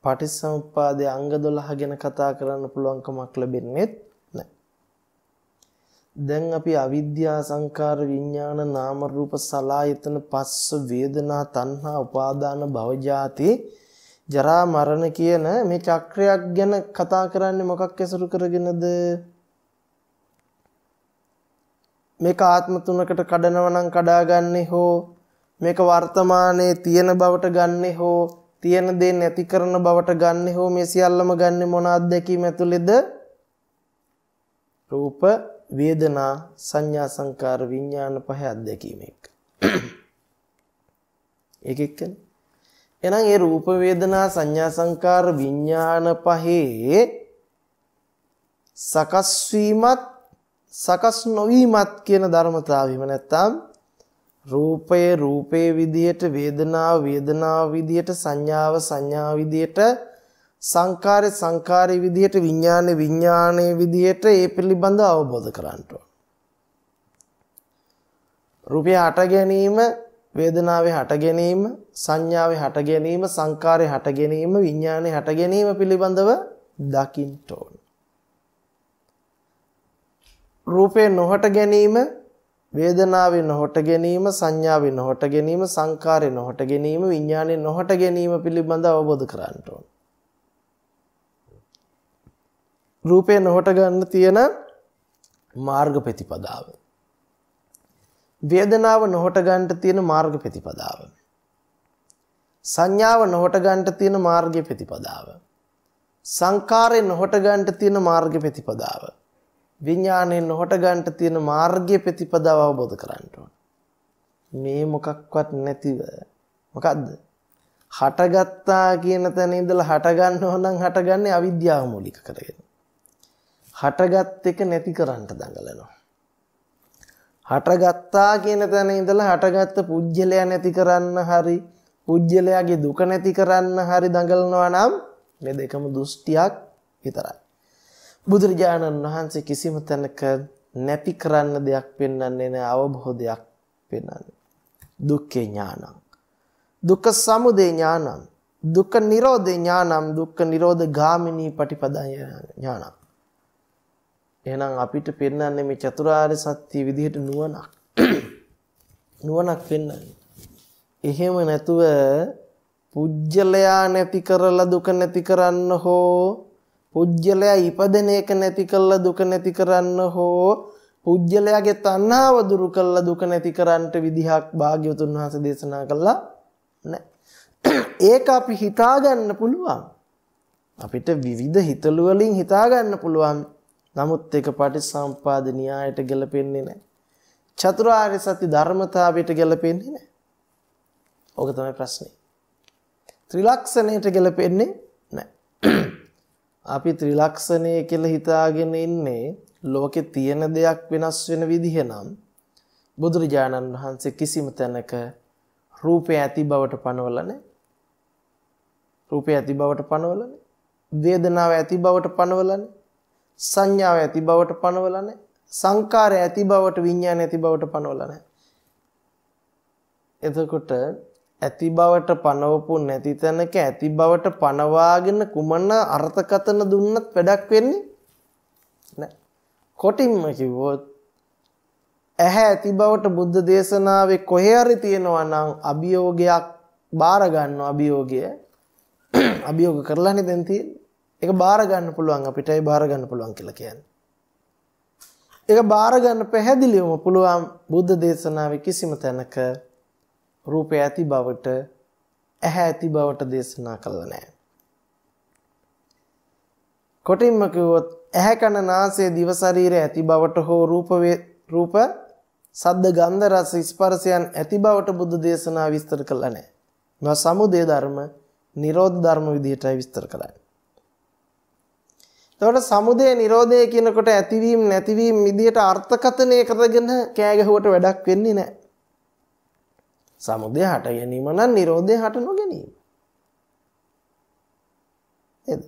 පටිසමුප්පාදයේ අංග 12 ගැන කතා කරන්න පුළුවන්කමක් ලැබෙන්නේ දැන් අපි අවිද්‍යා සංකාර විඥාන නාම රූප සලායතන පස්ස වේදනා තණ්හා උපාදාන භවජාති ජරා මරණ කියන මේ චක්‍රයක් ගැන කතා කරන්නේ මොකක් ඇසුරු කරගෙනද මේක ආත්ම තුනකට කඩනවා නම් කඩාගන්නේ හෝ මේක වර්තමානයේ තියෙන බවට ගන්නේ හෝ තියෙන දේ නැති කරන බවට ගන්නේ හෝ මේ සියල්ලම ගන්නේ මොන අත්දැකීම ඇතුළේද රූප වේදනා සංඥා සංකාර විඥාන පහ අත්දැකීම එක්ක. ඒක එක්කනේ. එහෙනම් ඒ රූප වේදනා සංඥා සංකාර විඥාන පහේ සකස් වීමත් සකස් නොවීමත් කියන ධර්මතාවයම නැත්තම් රූපය රූපේ විදියට වේදනාව වේදනාව විදියට සංඥාව සංඥා විදියට සංකාරය සංකාරී විදිහට විඥානේ විඥානේ විදිහට ඒ පිළිබඳව අවබෝධ කරගන්න ඕන. රූපය හට ගැනීම, වේදනාවේ හට ගැනීම, සංඥාවේ හට ගැනීම, සංකාරේ හට ගැනීම, විඥානේ හට ගැනීම පිළිබඳව දකින්න ඕන. රූපේ නොහට ගැනීම වේදනාවේ නොහට ගැනීම සංඥාවේ නොහට ගැනීම සංකාරේ නොහට ගැනීම විඥානයේ නොහට ගැනීම පිළිබඳව අවබෝධ කරගන්න ඕන. රූපේ නොහට ගන්න තියෙන මාර්ග ප්‍රතිපදාව. වේදනාව නොහට ගන්නට තියෙන මාර්ග ප්‍රතිපදාව. සංඥාව නොහට ගන්නට තියෙන මාර්ග ප්‍රතිපදාව. සංකාරය නොහට ගන්නට තියෙන මාර්ග ප්‍රතිපදාව. විඥාණය නොහට ගන්නට තියෙන මාර්ගය ප්‍රතිපදාව අවබෝධ කරගන්න ඕන. මේ මොකක්වත් නැතිව මොකද්ද? හටගත්තා කියන තැන ඉඳලා හට ගන්නව නම් හටගන්නේ අවිද්‍යාව මූලික කරගෙන. හටගත් එක නැති කරන්න දඟලනවා. හටගත්තා කියන තැන ඉඳලා හටගත්ත පුද්ගලයා නැති කරන්න හරි පුද්ගලයාගේ දුක නැති කරන්න හරි දඟලනවා නම් මේ දෙකම දෘෂ්ටියක් විතරයි. බුදුරජාණන් වහන්සේ කිසිම තැනක නැති කරන්න දෙයක් පෙන්වන්නේ නැහැ අවබෝධයක් පෙන්වන්නේ. දුක්ඛේ ඥානං. දුක්ඛ සමුදය ඥානං. දුක්ඛ නිරෝධේ ඥානං දුක්ඛ නිරෝධ ගාමිනී පටිපදා ඥානං. එහෙනම් අපිට පෙන්වන්නේ මේ චතුරාර්ය සත්‍ය විදිහට නුවණක්. නුවණක් පෙන්වන්නේ. එහෙම නැතුව පුජ්‍යලයා නැති කරලා දුක නැති කරන්න හෝ පුජ්‍යලයා ඉපදෙන එක නැති කරලා දුක නැති කරන්න හෝ පුජ්‍යලයාගේ තණ්හාව දුරු කරලා දුක නැති කරන්නට විදිහක් භාග්‍යවතුන් වහන්සේ දේශනා කළා නැහැ. ඒක අපි හිතා ගන්න පුළුවන්. අපිට විවිධ හිතළු වලින් හිතා ගන්න පුළුවන්. නමුත් ඒක පටිසම්පාද න්‍යායට ගැලපෙන්නේ නැහැ. චතුරාර්ය සත්‍ය ධර්මතාවයට ගැලපෙන්නේ නැහැ. ඕක තමයි ප්‍රශ්නේ. ත්‍රිලක්ෂණයට ගැලපෙන්නේ නැහැ. අපි ත්‍රිලක්ෂණය කියලා හිතාගෙන ඉන්නේ ලෝකේ තියෙන දෙයක් වෙනස් වෙන විදිහ නම් බුදුරජාණන් වහන්සේ කිසිම තැනක රූපය ඇති බවට පනවල නැහැ. රූපය ඇති බවට පනවල නැහැ. වේදනාව ඇති බවට පනවල නැහැ. සංඥාව ඇති බවට පනවලා නැහැ. සංකාරය ඇති බවට විඥාන ඇති බවට පනවලා නැහැ. එතකොට ඇති බවට පනවපු නැති තැනක ඇති බවට පනවාගෙන කුමන අර්ථකතන දුන්නත් වැඩක් වෙන්නේ නැහැ. කොටින්ම කිව්වොත් ඇහැ ඇති බවට බුද්ධ දේශනාවේ කොහේ හරි තියෙනවා නම් අභියෝගයක් බාර ගන්නවා අභියෝගය. අභියෝග කරලානේ දැන් තියෙන්නේ. එක බාරගන්න පුළුවන් අපිටයි බාරගන්න පුළුවන් කියලා කියන්නේ. ඒක බාරගන්න පැහැදිලිවම පුළුවන් බුද්ධ දේශනාවේ කිසිම තැනක රූපය ඇති බවට ඇහැ ඇති බවට දේශනා කළා නැහැ. කොටින්ම කිව්වොත් ඇහැ කන නාසය දිව ශරීරය ඇති බවට හෝ රූප රූප සද්ද ගන්ධ රස ස්පර්ශයන් ඇති බවට බුද්ධ දේශනා විස්තර කළා නැහැ. මේවා සමුදය ධර්ම, නිරෝධ ධර්ම විදිහටයි විස්තර කරන්නේ. එතකොට සමුදය නිරෝධය කියනකොට ඇතිවීම නැතිවීම විදියට අර්ථකථනය කරගෙන කෑ ගැහුවට වැඩක් වෙන්නේ නැහැ. සමුදය හට ගැනීම නම් නිරෝධය හට නොගැනීම. නේද?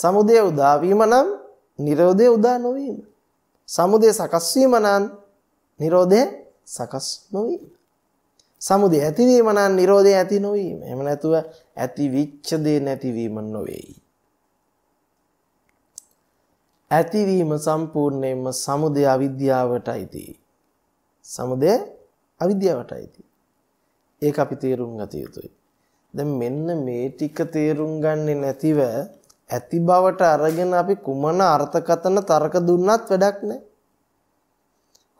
සමුදය උදා වීම නම් නිරෝධය උදා නොවීම. සමුදය සකස් වීම නම් නිරෝධය සකස් නොවීම. සමුදය ඇතිවීම නම් නිරෝධය ඇති නොවීම. එහෙම නැතුව ඇතිවිච්ඡ දේ නැතිවීම නොවේයි. ඇතිවීම සම්පූර්ණයෙන්ම සමුදය අවිද්‍යාවට අයිති. සමුදය අවිද්‍යාවට අයිති. ඒක අපි තේරුම් ගත යුතුයි. දැන් මෙන්න මේ ටික තේරුම් ගන්නේ නැතිව ඇති බවට අරගෙන අපි කුමන අර්ථකතන තර්ක දුන්නත් වැඩක් නැහැ.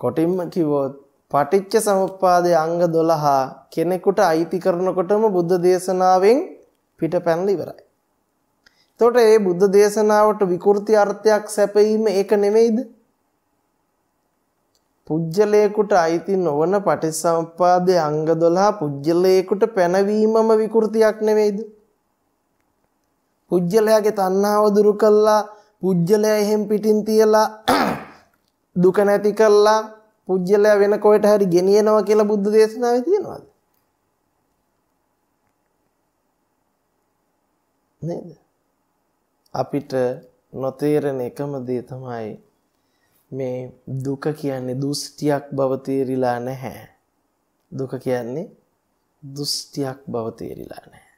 කොටින්ම කිව්වොත් පටිච්ච සමුප්පාදයේ අංග 12 කෙනෙකුට අයිති කරනකොටම බුද්ධ දේශනාවෙන් පිටපැනලා ඉවරයි. එතකොට ඒ බුද්ධ දේශනාවට විකෘති අර්ථයක් සැපයීම ඒක නෙමෙයිද? පුජ්‍යලේකුට අයිති නොවන පටිසම්පාදයේ අංග 12 පුජ්‍යලේකුට පැනවීමම විකෘතියක් නෙමෙයිද? පුජ්‍යලයාගේ තණ්හාව දුරු කළා පුජ්‍යලයා එහෙම් පිටින් තියලා දුක නැති කළා පුජ්‍යලයා වෙන කොහෙට හරි ගෙනියනවා කියලා බුද්ධ දේශනාවේ තියෙනවාද? නේද? අපිට නොතේරෙන එකම දේ තමයි මේ දුක කියන්නේ දුෂ්ටියක් බව තේරිලා නැහැ. දුක කියන්නේ දුෂ්ටියක් බව තේරිලා නැහැ.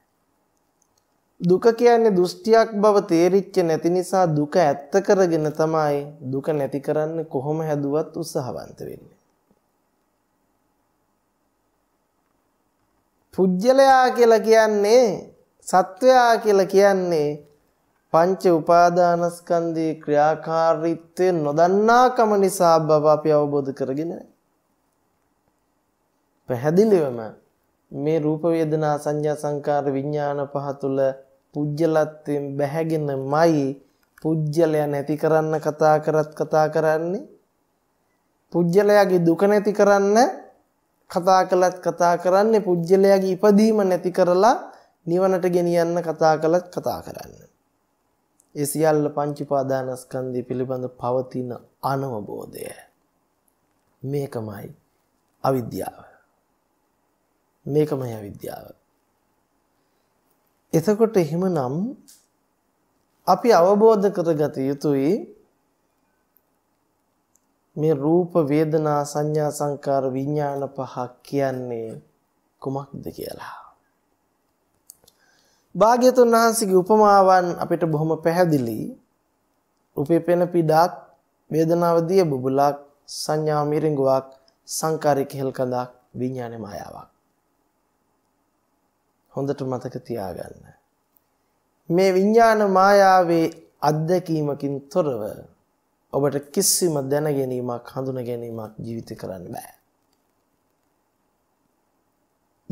දුක කියන්නේ දුෂ්ටියක් බව තේරිච්ච නැති නිසා දුක ඇත්ත කරගෙන තමයි දුක නැති කරන්න කොහොම හැදුවත් උත්සාහවන්ත වෙන්නේ. පුජ්‍යලයා කියලා කියන්නේ සත්වයා කියලා කියන්නේ පංච උපාදානස්කන්ධයේ ක්‍රියාකාරීත්වය නොදන්නාකම නිසා බව අපි අවබෝධ කරගෙන පැහැදිලිවම මේ රූප වේදනා සංඥා සංකාර විඥාන පහ තුල පුජ්‍යලත්වයෙන් බැහැගෙනමයි පුජ්‍යලය නැති කරන්න කතා කරත් කතා කරන්නේ පුජ්‍යලයාගේ දුක නැති කරන්න කතා කළත් කතා කරන්නේ පුජ්‍යලයාගේ ඉපදීම නැති කරලා නිවනට ගෙනියන්න කතා කළත් කතා කරන්නේ ඒ සියල්ල පංච උපාදානස්කන්ධය පිළිබඳ පවතින අනවබෝධය. මේකමයි අවිද්‍යාව. මේකමයි අවිද්‍යාව. එතකොට එහෙමනම් අපි අවබෝධ කරගත යුතුයි මේ රූප වේදනා සංඥා සංකාර විඥාන පහ කියන්නේ කුමක්ද කියලා. භාග්‍යතුන් වහන්සේගේ උපමාවන් අපිට බොහොම පැහැදිලි. උපේපෙන පීඩාක්, වේදනාව දිය බුබුලක්, සංඥා මිරිඟුවක්, සංකාරික හෙල්කඳක්, විඥානේ මායාවක්. හොඳට මතක තියාගන්න. මේ විඥාන මායාවේ අත්දැකීමකින් තොරව ඔබට කිසිම දැන ගැනීමක් හඳුන ගැනීමක් ජීවිතේ කරන්න බෑ.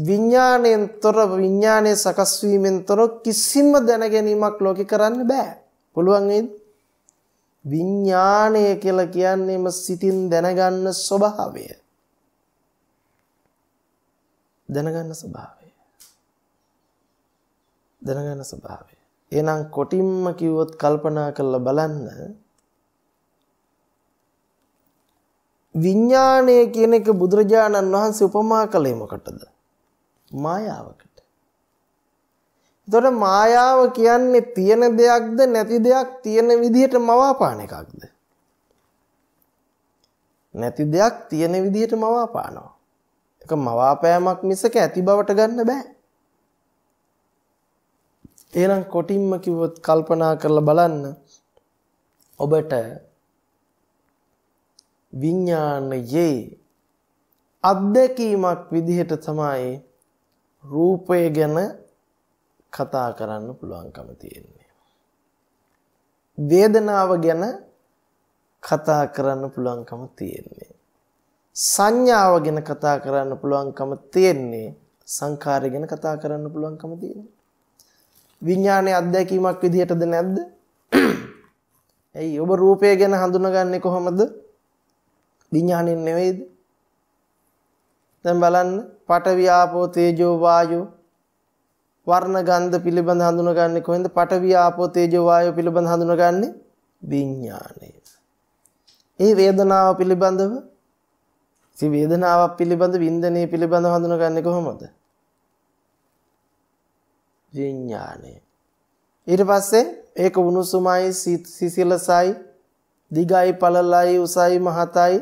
විඥාණයෙන් තොර විඥාණය සකස් වීමෙන් තොර කිසිම දැනගැනීමක් ලෝකෙ කරන්න බෑ. පුළුවන් නේද? විඥාණය කියලා කියන්නේම සිතින් දැනගන්න ස්වභාවය. දැනගන්න ස්වභාවය. දැනගන්න ස්වභාවය. එහෙනම් කොටින්ම කිව්වොත් කල්පනා කරලා බලන්න විඥාණය කියන එක බුදුරජාණන් වහන්සේ උපමා කළේ මොකටද? මායාවකට. එතකොට මායාව කියන්නේ තියෙන දෙයක්ද නැති දෙයක් තියෙන විදිහට මවාපාන එකක්ද? නැති දෙයක් තියෙන විදිහට මවාපානවා. ඒක මවාපෑමක් මිසක ඇති බවට ගන්න බෑ. එහෙනම් කොටින්ම කිව්වොත් කල්පනා කරලා බලන්න ඔබට විඥානයේ අත්දැකීමක් විදිහට තමයි රූපය ගැන කතා කරන්න පුළුවන්කම තියෙන්නේ. වේදනාව ගැන කතා කරන්න පුළුවන්කම තියෙන්නේ. සංඥාව ගැන කතා කරන්න පුළුවන්කම තියෙන්නේ. සංකාරය ගැන කතා කරන්න පුළුවන්කම තියෙන්නේ. විඥානයේ අත්දැකීමක් විදිහටද නැද්ද? ඇයි ඔබ රූපය ගැන හඳුනගන්නේ කොහොමද? විඥාණයෙන් නෙවෙයිද? දැන් බලන්න පඨවි ආපෝ තේජෝ වායෝ වර්ණ ගන්ධ පිළිබඳ හඳුනගන්නේ කොහෙන්ද? පඨවි ආපෝ තේජෝ වායෝ පිළිබඳ හඳුනගන්නේ විඥාණය. ඒ වේදනාව පිළිබඳව ඉතින් වේදනාවක් පිළිබඳ වින්දනය පිළිබඳව හඳුනගන්නේ කොහොමද? විඥාණය. ඊට පස්සේ ඒක උණුසුමයි සිසිලසයි දිගයි පළලයි උසයි මහතයි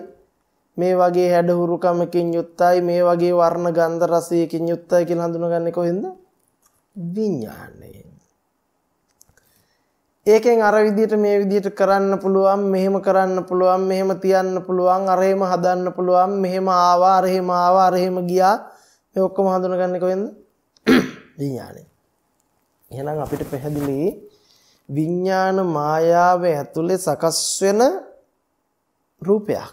මේ වගේ හැඩහුරුකමකින් යුක්තයි මේ වගේ වර්ණ ගන්ධ රසයකින් යුක්තයි කියලා හඳුනගන්නේ කොහෙන්ද? විඥාණයෙන්. ඒකෙන් අර විදිහට මේ විදිහට කරන්න පුළුවන් මෙහෙම කරන්න පුළුවන් මෙහෙම තියන්න පුළුවන් අර එහෙම හදන්න පුළුවන් මෙහෙම ආවා අර එහෙම ආවා අර එහෙම ගියා මේ ඔක්කොම හඳුනගන්නේ කොහෙන්ද? විඥාණයෙන්. එහෙනම් අපිට පැහැදිලි විඥාන මායාවේ ඇතුලේ සකස් වෙන රූපයක්.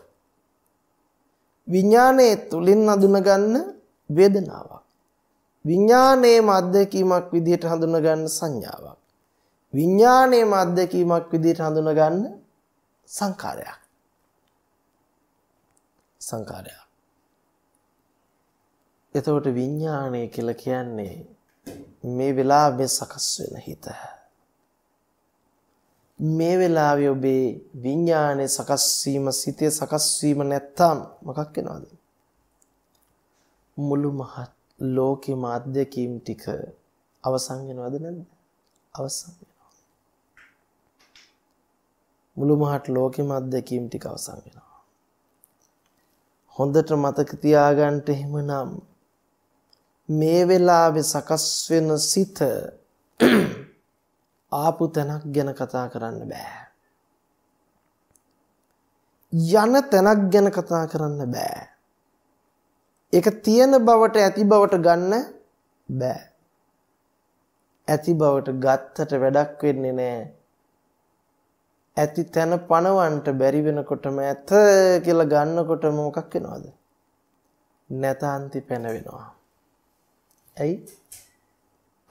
විඥානයේ තුලින් හඳුනගන්න වේදනාවක්. විඥානයේම අත්දැකීමක් විදිහට හඳුනගන්න සංඥාවක්. විඥානයේම අත්දැකීමක් විදිහට හඳුනගන්න සංකාරයක්. සංකාරයක්. එතකොට විඥානය කියලා කියන්නේ මේ වෙලාවේ සකස් වෙන හිත. මේ වෙලාවේ ඔබේ විඥානයේ සකස් වීම සිතේ සකස් වීම නැත්තම් මොකක් වෙනවද මුළු මහත් ලෝකේ මාධ්‍යකීම් ටික අවසන් වෙනවද නැද්ද අවසන් වෙනවා මුළු මහත් ලෝකේ මාධ්‍යකීම් ටික අවසන් වෙනවා හොඳට මතක තියාගන්න එහෙමනම් මේ වෙලාවේ සකස් වෙන සිත ආපු තැනක් ගැන කතා කරන්න බෑ. යන තැනක් ගැන කතා කරන්න බෑ. එක තියෙන බවට ඇති බවට ගන්න බෑ. ඇති බවට ගත්තට වැඩක් වෙන්නේ නෑ. ඇති තැන පණවන්ට බැරි වෙනකොටම ඇත කියලා ගන්නකොට මොකක් වෙනවද? නැතාන්ති පැනවෙනවා. ඇයි?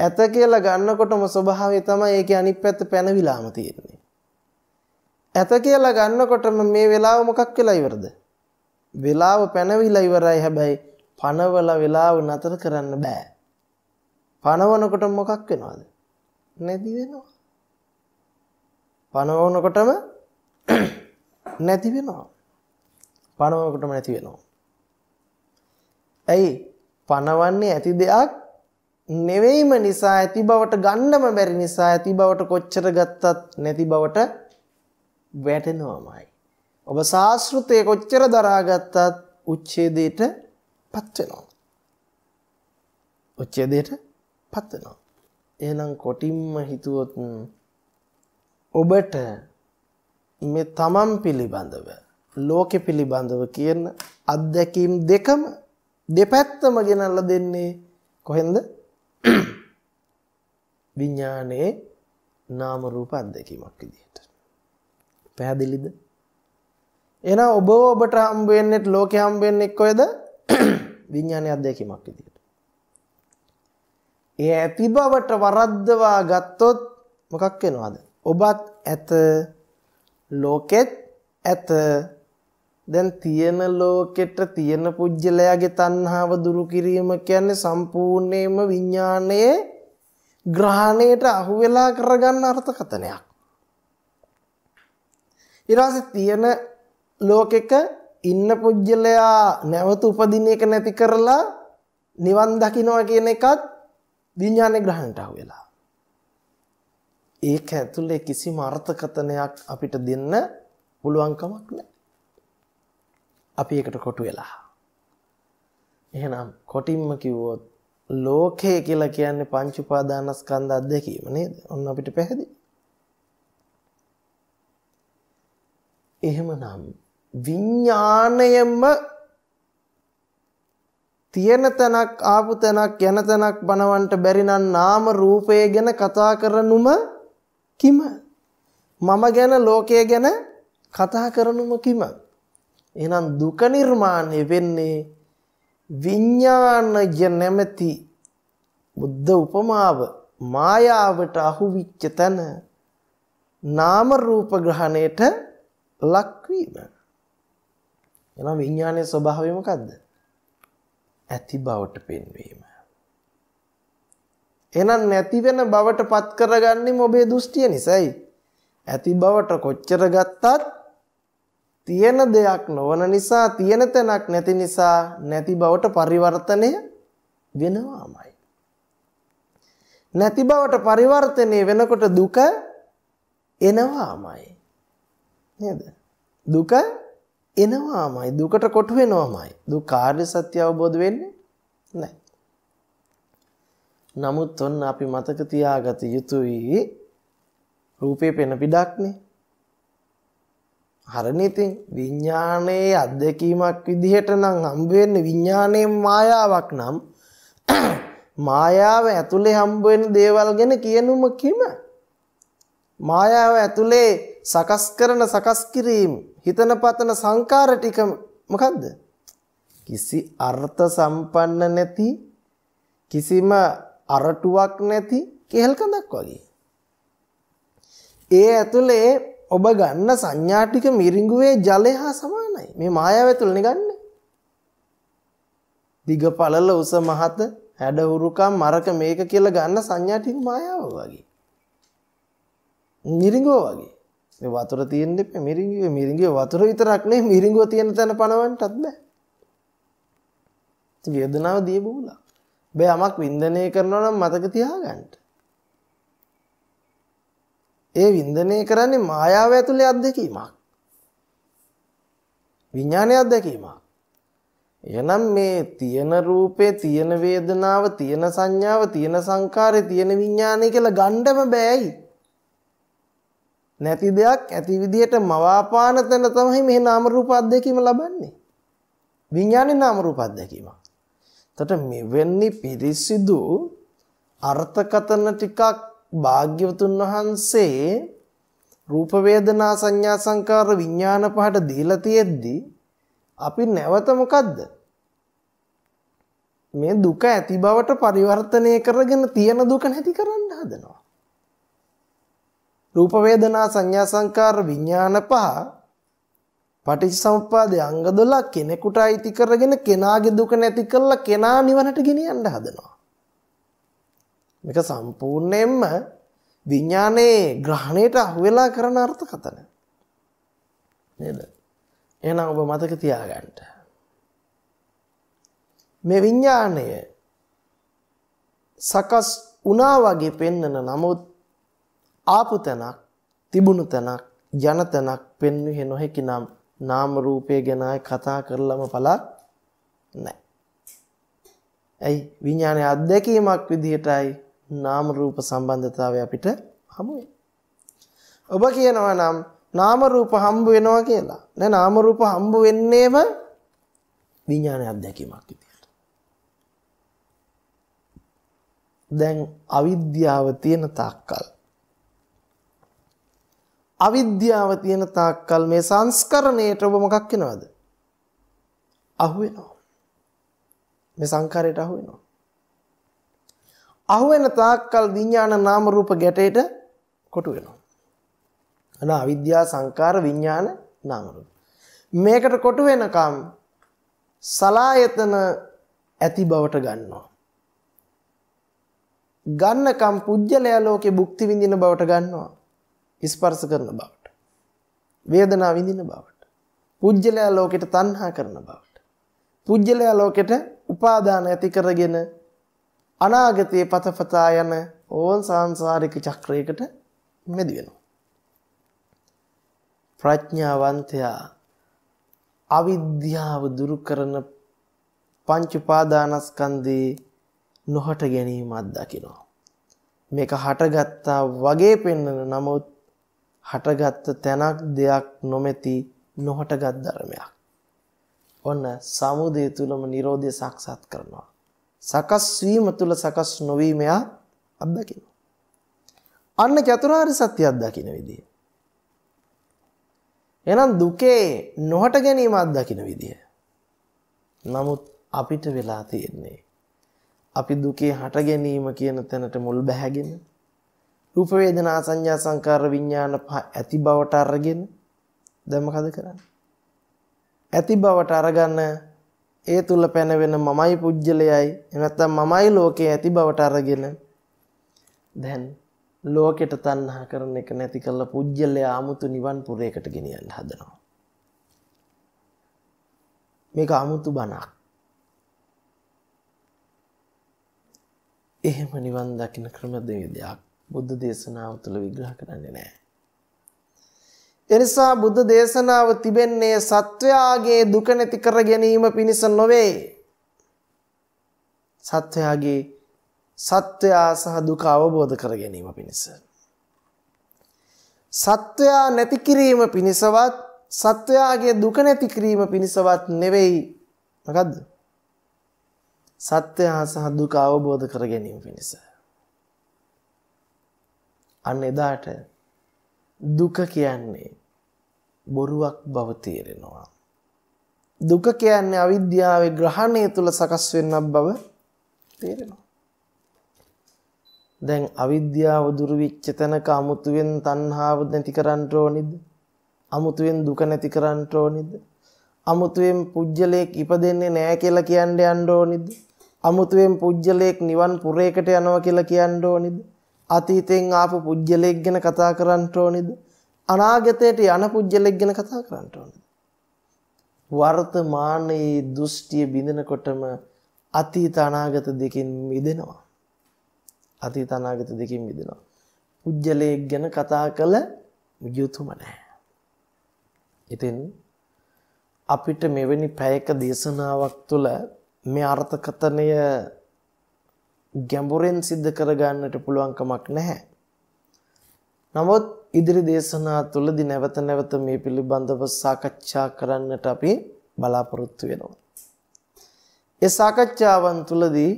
ඇත කියලා ගන්නකොටම ස්වභාවය තමයි ඒකේ අනිත් පැත්ත පැනවිලාම තියෙන්නේ. ඇත කියලා ගන්නකොටම මේ වෙලාව මොකක් වෙලා ඉවරද? වෙලාව පැනවිලා ඉවරයි හැබැයි පනවල වෙලාව නතර කරන්න බෑ. පනවනකොට මොකක් වෙනවද? නැති වෙනවා. පනවනකොටම නැති වෙනවා. පනවනකොටම නැති වෙනවා. ඇයි? පනවන්නේ ඇති දෙයක් නෙවෙයිම නිසා ඇති බවට ගන්නම බැරි නිසා ඇති බවට කොච්චර ගත්තත් නැති බවට වැටෙනවමයි. ඔබ ශාස්ෘතය කොච්චර දරාගත්තත් උච්චේදයට පත්වෙනවා. උච්චේදයට පත්වෙනවා. එනම් කොටින්ම හිතුවොත් ඔබට මේ තමන් පිළිබඳව ලෝකෙ පිළිබඳව කියන අත්දැකීම් දෙකම දෙපැත්තම ගෙනල්ල දෙන්නේ කොහෙන්ද විඥානයේ නාම රූප අත්දැකීමක් විදිහට. පැහැදිලිද? එහෙනම් ඔබ ඔබට හම්බ වෙන්නේ ලෝකෙ හම්බ වෙන්නේ කොහෙද? විඥානයේ අත්දැකීමක් විදිහට. ඒ ඇති බවට වරද්දවා ගත්තොත් මොකක් වෙනවද? ඔබත් ඇත ලෝකෙත් ඇත දැන් තියෙන ලෝකෙට තියෙන පුජ්‍යලයාගේ තණ්හාව දුරු කිරීම කියන්නේ සම්පූර්ණයෙන්ම විඥානයේ ග්‍රහණයට අහු වෙලා කරගන්න අර්ථකතනයක්. ඊට තියෙන ලෝකෙක ඉන්න පුජ්‍යලයා නැවත උපදින එක නැති කරලා නිවන් දකින්නවා කියන එකත් විඥානයේ ග්‍රහණයට අහු වෙලා. ඒක ඇතුලේ කිසිම අර්ථකතනයක් අපිට දෙන්න පුළුවන් කමක් නැහැ. අපි එකට කොටු වෙලා. එහෙනම් කොටින්ම කිව්වොත් ලෝකය කියලා කියන්නේ පංචුපාදානස්කන්ධ අධ්‍යක්ීම නේද? ඔන්න අපිට පැහැදිලි. එහෙමනම් විඥාණයම තියෙන තැනක් ආපු තැනක් යන තැනක් බනවන්ට බැරි නම් නාම රූපය ගැන කතා කරනුම කිම මම ගැන ලෝකය ගැන කතා කරනුම කිම එහෙනම් දුක නිර්මාණය වෙන්නේ විඥානය නැමැති බුද්ධ උපමාව මායාවට අහුවිච්ච තැන නාම රූප ග්‍රහණයට ලක්වීම. එනම් විඥානයේ ස්වභාවය මොකද්ද? ඇති බවට පෙන්වීම. එහෙනම් නැති වෙන බවට පත් කරගන්නේ ඔබේ දෘෂ්ටිය නිසායි. ඇති බවට කොච්චර ගත්තත් තියෙන දෙයක් නොවන නිසා තියෙන තැනක් නැති නිසා නැති බවට පරිවර්තනය වෙනවාමයි. නැති බවට පරිවර්තනය වෙනකොට දුක එනවාමයි. නේද? දුක එනවාමයි. දුකට කොටු වෙනවාමයි. දුක කාර්ය සත්‍ය අවබෝධ වෙන්නේ නැහැ. නමුත් ඔන්න අපි මතක තියාගත යුතුයි රූපේ පෙන පිටක්නේ හරණඉතින් විඤ්ඥානයේ අත්දැකීමක් විදිහට නම් හම්බවෙන්න විඤ්ඥානයෙන් මායාවක් නම් මායාව ඇතුළේ හම්බුවෙන් දේවල් ගැන කියනුමකිම. මායාව ඇතුළේ සකස් කරන සකස්කිරීම් හිතන පතන සංකාර ටික මකක්ද. කිසි අර්ථ සම්පන්න නැති කිසිම අරටුවක් නැති කෙහෙල්කඳක් වගේ. ඒ ඇතුළේ ඔබ ගන්න සංඥා ටික මිරිඟුවේ ජලය හා සමානයි. මේ මායාව ඇතුළේ ගන්න. දිග පළල උස මහත හැඩ උරුකම් මරක මේක කියලා ගන්න සංඥා ටික මායාව වගේ. මිරිඟුව වගේ. මේ වතුර තියෙන දෙපේ මිරිඟුවේ මිරිඟුවේ වතුර විතරක් නෙවෙයි මිරිඟුව තියෙන තැන පණවන්නත් බෑ. වේදනාව දියබුලා. බෑ යමක් වින්දනය කරනවා නම් මතක තියාගන්න. ඒ වින්දනය කරන්නේ මායාව ඇතුළේ අත්දැකීමක්. විඤ්ඥානය අත්දැකීමක්. එනම් මේ තියෙන රූපේ තියෙන වේදනාව තියෙන සංඥාව තියෙන සංකාරය තියෙන විඤ්ඥානය කියලා ගණ්ඩම බෑයි. නැති දෙයක් ඇති විදියට මවාපාන තැන තමයි මේ නාමරූප අත්දැකීම ලබන්නේ. විඤ්ඥානය නාමරූප අත්දැකීමක්. තට මෙවැන්නේ පිරිසිදු අර්ථකතන ටිකක් භාග්‍යවතුන් වහන්සේ රූප වේදනා සංඥා සංකාර විඥාන පහට දීලා තියෙද්දි අපි නැවත මොකද්ද මේ දුක ඇති බවට පරිවර්තනය කරගෙන තියෙන දුක නැති කරන්න හදනවා රූප වේදනා සංඥා සංකාර විඥාන පහ පටිච්චසමුප්පාදයේ අංග 12 කෙනෙකුට අයිති කරගෙන කෙනාගේ දුක නැති කරලා කෙනා නිවනට ගෙනියන්න හදනවා මේක සම්පූර්ණයෙන්ම විඥානයේ ග්‍රහණයට අහුවෙලා කරන අර්ථකතන. නේද? එහෙනම් ඔබ මතක තියාගන්න. මේ විඥාණය සකස් වුණා වගේ පෙන්නන නමුත් ආපු තැනක් තිබුණු තැනක් යන තැනක් පෙන්වෙහෙ නොහැකි නම් නාම රූපය ගැන කතා කරලම පළක් නැහැ. ඇයි විඥානයේ අත්දැකීමක් විදිහටයි නාම රූප සම්බන්ධතාවය අපිට හමු ඔබ කියනවා නම් නාම රූප හම්බ වෙනවා කියලා. නෑ නාම රූප හම්බ වෙන්නේම විඥාන අත්දැකීමක් විදියට. දැන් අවිද්‍යාව තියෙන තාක්කල් අවිද්‍යාව තියෙන තාක්කල් මේ සංස්කරණයට ඔබ මොකක් වෙනවද? අහු වෙනවා. මේ සංකාරයට අහු වෙනවා. අහුවෙන තාක්කල් විඤ්ඥාන නාම රූප ගැටයට කොටු වෙනවා. අන අවිද්‍යා සංකාර විඤ්ඥාන නාමරු. මේකට කොටු වෙනකම් සලායතන ඇති බවට ගන්නවා. ගන්නකම් පුද්ගලයා ලෝකෙ බුක්ති විඳින බවට ගන්නවා ඉස්පර්ස කරන බවට. වේදනා විඳින බවට. පුද්ගලයා ලෝකෙට තන්හා කරන බවට. පුද්ගලයා ලෝකෙට උපාදාන ඇති කරගෙන අනාගතයේ පතපතා යන ඕල් සාංසාරික චක්‍රයකට මැදි වෙනවා. ප්‍රඥාවන්තයා අවිද්‍යාව දුරු කරන පංච උපාදානස්කන්ධේ නොහට ගැනීමක් දකිනවා. මේක හටගත්තා වගේ පෙන්වන නමුත් හටගත්ත තැනක් දෙයක් නොමැති නොහටගත් ධර්මයක්. ඔන්න සමුදය තුළම Nirodha සාක්ෂාත් කරනවා. සකස් වීම තුළ සකස් නොවීම යා අත්දකිනවා. අන්න චතුරාර්ය සත්‍ය අත්දකින විදිය. එහෙනම් දුකේ නොහට ගැනීම අත්දකින විදිය. නමුත් අපිට වෙලා තියෙන්නේ අපි දුකේ හට ගැනීම කියන තැනට මුල් බැහැගෙන රූප වේදනා සංඥා සංකාර විඥාන පහ ඇති බවට අරගෙන දැන් මොකද කරන්නේ? ඇති බවට අරගන්න ඒ තුල පැනවෙන මමයි පුජ්‍යලයයි නැත්නම් මමයි ලෝකයේ ඇති බවට අරගෙන දැන් ලෝකෙට තණ්හා කරන එක නැති කරලා පුජ්‍යලය 아무තු නිවන් පුරයකට ගෙනියන්න හදනවා මේක 아무තු බණක් එහෙම නිවන් දකින්න ක්‍රම දෙවිදයක් බුද්ධ දේශනාව තුළ විග්‍රහ කරන්නේ නැහැ එනිසා බුද්ධ දේශනාව තිබෙන්නේ සත්වයාගේ දුක නැති කර ගැනීම පිණිස නොවේ. සත්වයාගේ සත්වයා සහ දුක අවබෝධ කර ගැනීම පිණිස. සත්වයා නැති කිරීම පිණිසවත් සත්වයාගේ දුක නැති කිරීම පිණිසවත් නෙවෙයි. මොකද්ද? සත්වයා සහ දුක අවබෝධ කර ගැනීම පිණිස. අන්න එදාට දුක කියන්නේ බොරුවක් බව තේරෙනවා. දුක කියන්නේ අවිද්‍යාවේ ග්‍රහණය තුල සකස් වෙන්නක් බව තේරෙනවා. දැන් අවිද්‍යාව දුරු වෙච්ච තැනක අමුතුවෙන් තණ්හාව නැති කරන්න ඕනේද? අමුතුවෙන් දුක නැති කරන්න ඕනේද? අමුතුවෙන් පුජ්‍යලයක් ඉපදෙන්නේ නැහැ කියලා කියන්න යන්න ඕනේද? අමුතුවෙන් පුජ්‍යලයක් නිවන් පුරේකට යනවා කියලා කියන්න ඕනේද? අතීතෙන් ආපු පුජ්‍යලයක් ගැන කතා කරන්න ඕනේද? අනාගතයට යන පුජ්‍යලෙක් ගැන කතා කරන්න ඕනේ. වර්තමානයේ දෘෂ්ටිය බිඳිනකොටම අතීත අනාගත දෙකෙන් මිදෙනවා. අතීත අනාගත දෙකෙන් මිදෙනවා. පුජ්‍යලෙක් ගැන කතා කළ යුතුයම නැහැ. ඉතින් අපිට මෙවැනි පැයක දේශනාවක් තුළ මේ අර්ථකථනය ගැඹුරෙන් සිද්ධ කරගන්නට පුළුවන්කමක් නැහැ. නමුත් ඉදිරි දේශනා තුළදී නැවත නැවත මේ පිළිබඳව සාකච්ඡා කරන්නට අපි බලාපොරොත්තු වෙනවා. ඒ සාකච්ඡාවන් තුළදී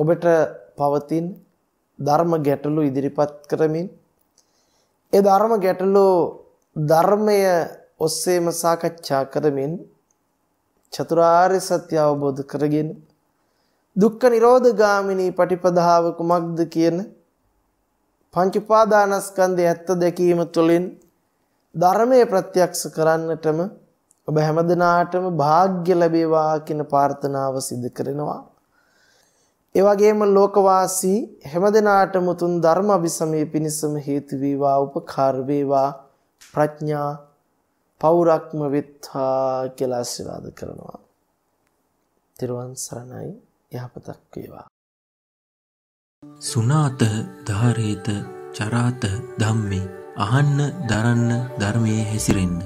ඔබට පවතින ධර්ම ගැටලු ඉදිරිපත් කරමින් ඒ ධර්ම ගැටලු ධර්මය ඔස්සේම සාකච්ඡා කරමින් චතුරාර්ය සත්‍ය අවබෝධ කරගෙන දුක්ඛ නිරෝධ ගාමිනී පටිපදාව කුමක්ද කියන පංච උපාදානස්කන්ධය ඇත්ත දැකීම තුළින් ධර්මයේ ප්‍රත්‍යක්ෂ කරන්නටම ඔබ හැමදිනාටම වාග්ය ලැබේවා කියන ප්‍රාර්ථනාව සිදු කරනවා. ඒ වගේම ලෝකවාසී හැමදිනාටම උතුම් ධර්ම අභිසමයේ පිණසම හේතු වේවා උපකාර වේවා ප්‍රඥා පෞරක්ම විත්තා කියලා ආශිර්වාද කරනවා. තිරුවන් සරණයි යහපතක් වේවා. සුනාත ධාරේත චරාත ධම්මේ අහන්න දරන්න ධර්මයේ හැසිරෙන්න